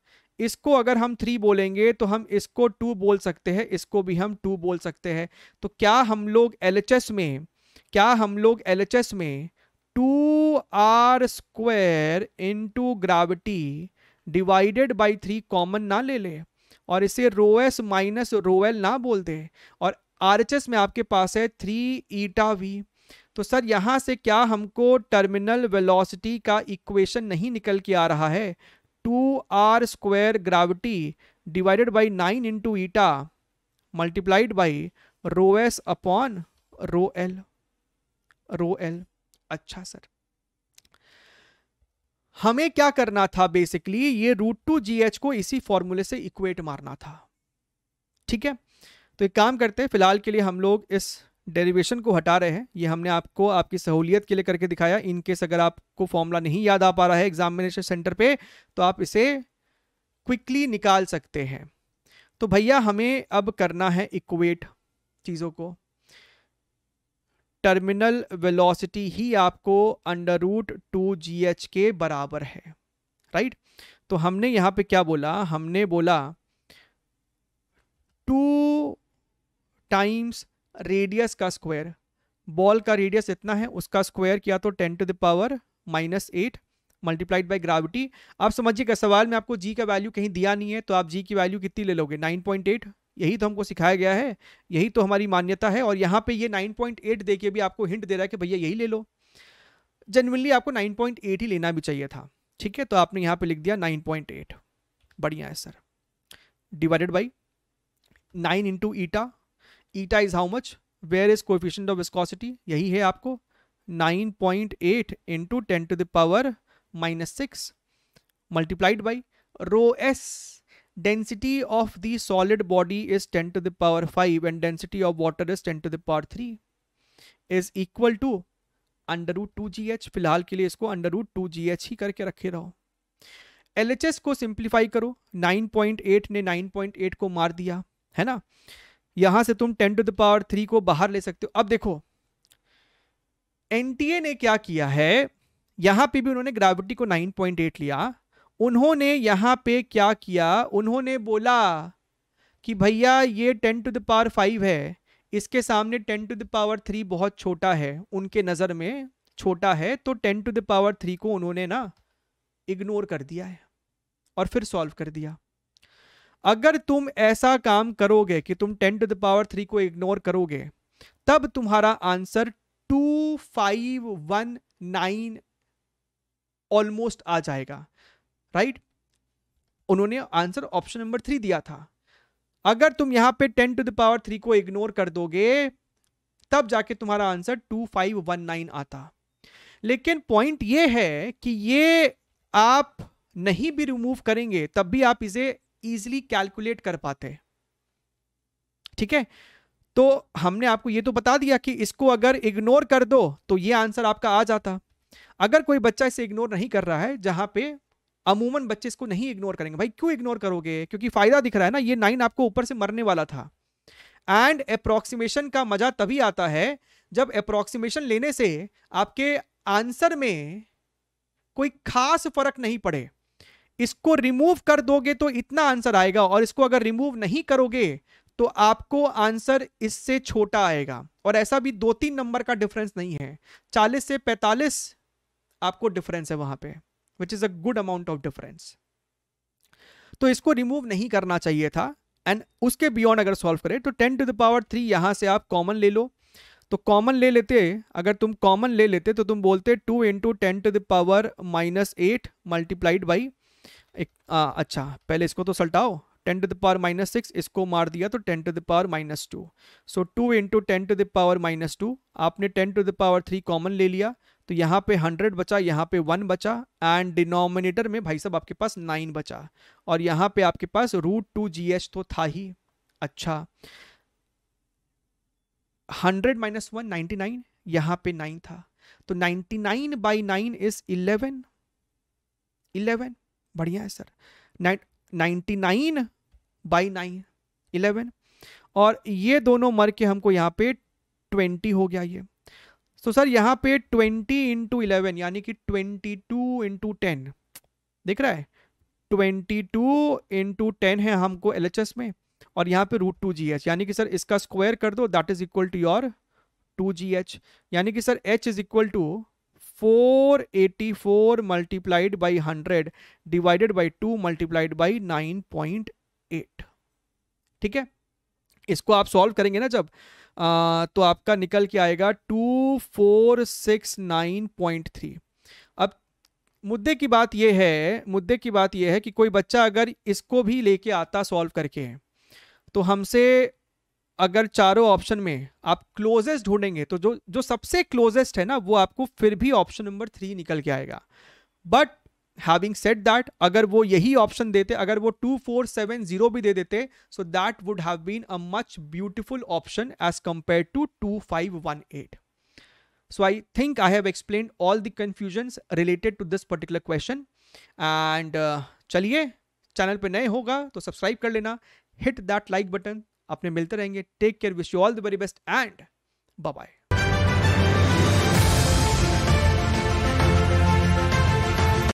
इसको अगर हम थ्री बोलेंगे तो हम इसको टू बोल सकते हैं इसको भी हम टू बोल सकते हैं तो क्या हम लोग एल में क्या हम लोग एल में two R square into gravity divided by three common ना ले ले और इसे rho S minus rho L ना बोल दे और आर में आपके पास है थ्री ईटा वी तो सर यहाँ से क्या हमको टर्मिनल वेलोसिटी का इक्वेशन नहीं निकल के आ रहा है two R square gravity divided by nine into eta multiplied by rho S upon rho L rho L अच्छा सर हमें क्या करना था बेसिकली ये रूट टू जी एच को इसी फॉर्मूले से इक्वेट मारना था ठीक है तो एक काम करते हैं फिलहाल के लिए हम लोग इस डेरिवेशन को हटा रहे हैं ये हमने आपको आपकी सहूलियत के लिए करके दिखाया इनकेस अगर आपको फॉर्मूला नहीं याद आ पा रहा है एग्जामिनेशन सेंटर पे तो आप इसे क्विकली निकाल सकते हैं तो भैया हमें अब करना है इक्वेट चीज़ों को टर्मिनल वेलोसिटी ही आपको under root two G H के बराबर है राइट तो हमने यहाँ पे क्या बोला हमने बोला टू टाइम्स रेडियस का स्क्वायर बॉल का रेडियस इतना है उसका स्क्वायर किया तो ten to the power minus eight multiplied by gravity आप समझिएगा सवाल में आपको जी का वैल्यू कहीं दिया नहीं है तो आप जी की वैल्यू कितनी ले लोगे नाइन पॉइंट एट यही तो हमको सिखाया गया है यही तो हमारी मान्यता है और यहाँ पे ये 9.8 पॉइंट दे के भी आपको हिंट दे रहा है कि भैया यही ले लो जनरली आपको 9.8 ही लेना भी चाहिए था ठीक है तो आपने यहाँ पे लिख दिया 9.8 बढ़िया है sir divided by nine into eta eta is how much where is coefficient of viscosity यही है आपको 9.8 point eight into ten to the power minus six multiplied by rho S density of the solid body is 10 to the power 5 and density of water is 10 to the power 3 is equal to under root two G फिलहाल के लिए इसको under root two G ही करके रखे रहो LHS को simplify करो 9.8 ने 9.8 को मार दिया है ना यहां से तुम 10 to the power 3 को बाहर ले सकते हो अब देखो NTA ने क्या किया है यहां पे भी उन्होंने gravity को 9.8 लिया उन्होंने यहाँ पे क्या किया उन्होंने बोला कि भैया ये ten to the power five है इसके सामने ten to the power three बहुत छोटा है उनके नज़र में छोटा है तो ten to the power three को उन्होंने ना इग्नोर कर दिया है और फिर सॉल्व कर दिया अगर तुम ऐसा काम करोगे कि तुम ten to the power three को इग्नोर करोगे तब तुम्हारा answer two five one nine almost आ जाएगा राइट उन्होंने आंसर ऑप्शन नंबर थ्री दिया था अगर तुम यहां पे ten to the power three को इग्नोर कर दोगे तब जाके तुम्हारा answer two five one nine आता लेकिन पॉइंट ये है कि ये आप नहीं भी रिमूव करेंगे तब भी आप इसे इजिली कैलकुलेट कर पाते ठीक है तो हमने आपको ये तो बता दिया कि इसको अगर इग्नोर कर दो तो ये आंसर आपका आ जाता अगर कोई बच्चा इसे इग्नोर नहीं कर रहा है जहां पे अमूमन बच्चे इसको नहीं इग्नोर करेंगे भाई क्यों इग्नोर करोगे क्योंकि फायदा दिख रहा है ना ये नाइन आपको ऊपर से मरने वाला था एंड अप्रोक्सीमेशन का मजा तभी आता है जब अप्रोक्सीमेशन लेने से आपके आंसर में कोई खास फर्क नहीं पड़े इसको रिमूव कर दोगे तो इतना आंसर आएगा और इसको अगर रिमूव नहीं करोगे तो आपको आंसर इससे छोटा आएगा और ऐसा भी दो तीन नंबर का डिफरेंस नहीं है चालीस से पैंतालीस आपको डिफरेंस है वहां पे which is a good amount of difference तो इसको रिमूव नहीं करना चाहिए था एंड उसके बियॉन्ड अगर सॉल्व करें तो ten to the power three यहाँ से आप कॉमन ले लो तो कॉमन ले लेते अगर तुम कॉमन ले लेते तो तुम बोलते two into ten to the power minus eight multiplied by एक आ, अच्छा पहले इसको तो सल्टाओ ten to the power minus six इसको मार दिया तो ten to the power minus two so two into ten to the power minus two आपने ten to the power three common ले लिया तो यहाँ पे हंड्रेड बचा यहाँ पे वन बचा एंड डिनोमिनेटर में भाई साहब आपके पास नाइन बचा और यहाँ पे आपके पास रूट टू जी एच तो था ही अच्छा hundred minus one ninety nine यहाँ पे नाइन था तो ninety nine by nine is eleven eleven बढ़िया है sir nine ninety nine by nine eleven और ये दोनों मर के हमको यहाँ पे ट्वेंटी हो गया ये तो सर यहाँ पे ट्वेंटी इंटू इलेवन यानी कि ट्वेंटी टू इंटू टेन दिख रहा है ट्वेंटी टू इंटू टेन है हमको एल में और यहाँ पे रूट टू जी एच यानी कि सर इसका स्क्वायर कर दो that is equal to your two G H यानी कि sir H is equal to four eighty four multiplied by hundred divided by two multiplied by nine point eight ठीक है इसको आप सॉल्व करेंगे ना जब आ, तो आपका निकल के आएगा two four six nine point three अब मुद्दे की बात यह है मुद्दे की बात यह है कि कोई बच्चा अगर इसको भी लेके आता सॉल्व करके तो हमसे अगर चारों ऑप्शन में आप क्लोजेस्ट ढूंढेंगे तो जो जो सबसे क्लोजेस्ट है ना वो आपको फिर भी ऑप्शन नंबर थ्री निकल के आएगा बट हैविंग सेट दैट अगर वो यही ऑप्शन देते अगर वो टू फोर सेवन जीरो भी दे देते so that would have been a much beautiful option as compare to two five one eight so I think I have explain all the confusion related to this particular question and चलिए channel पे नए होगा तो subscribe कर लेना hit that like button अपने मिलते रहेंगे take care wish you all the very best and bye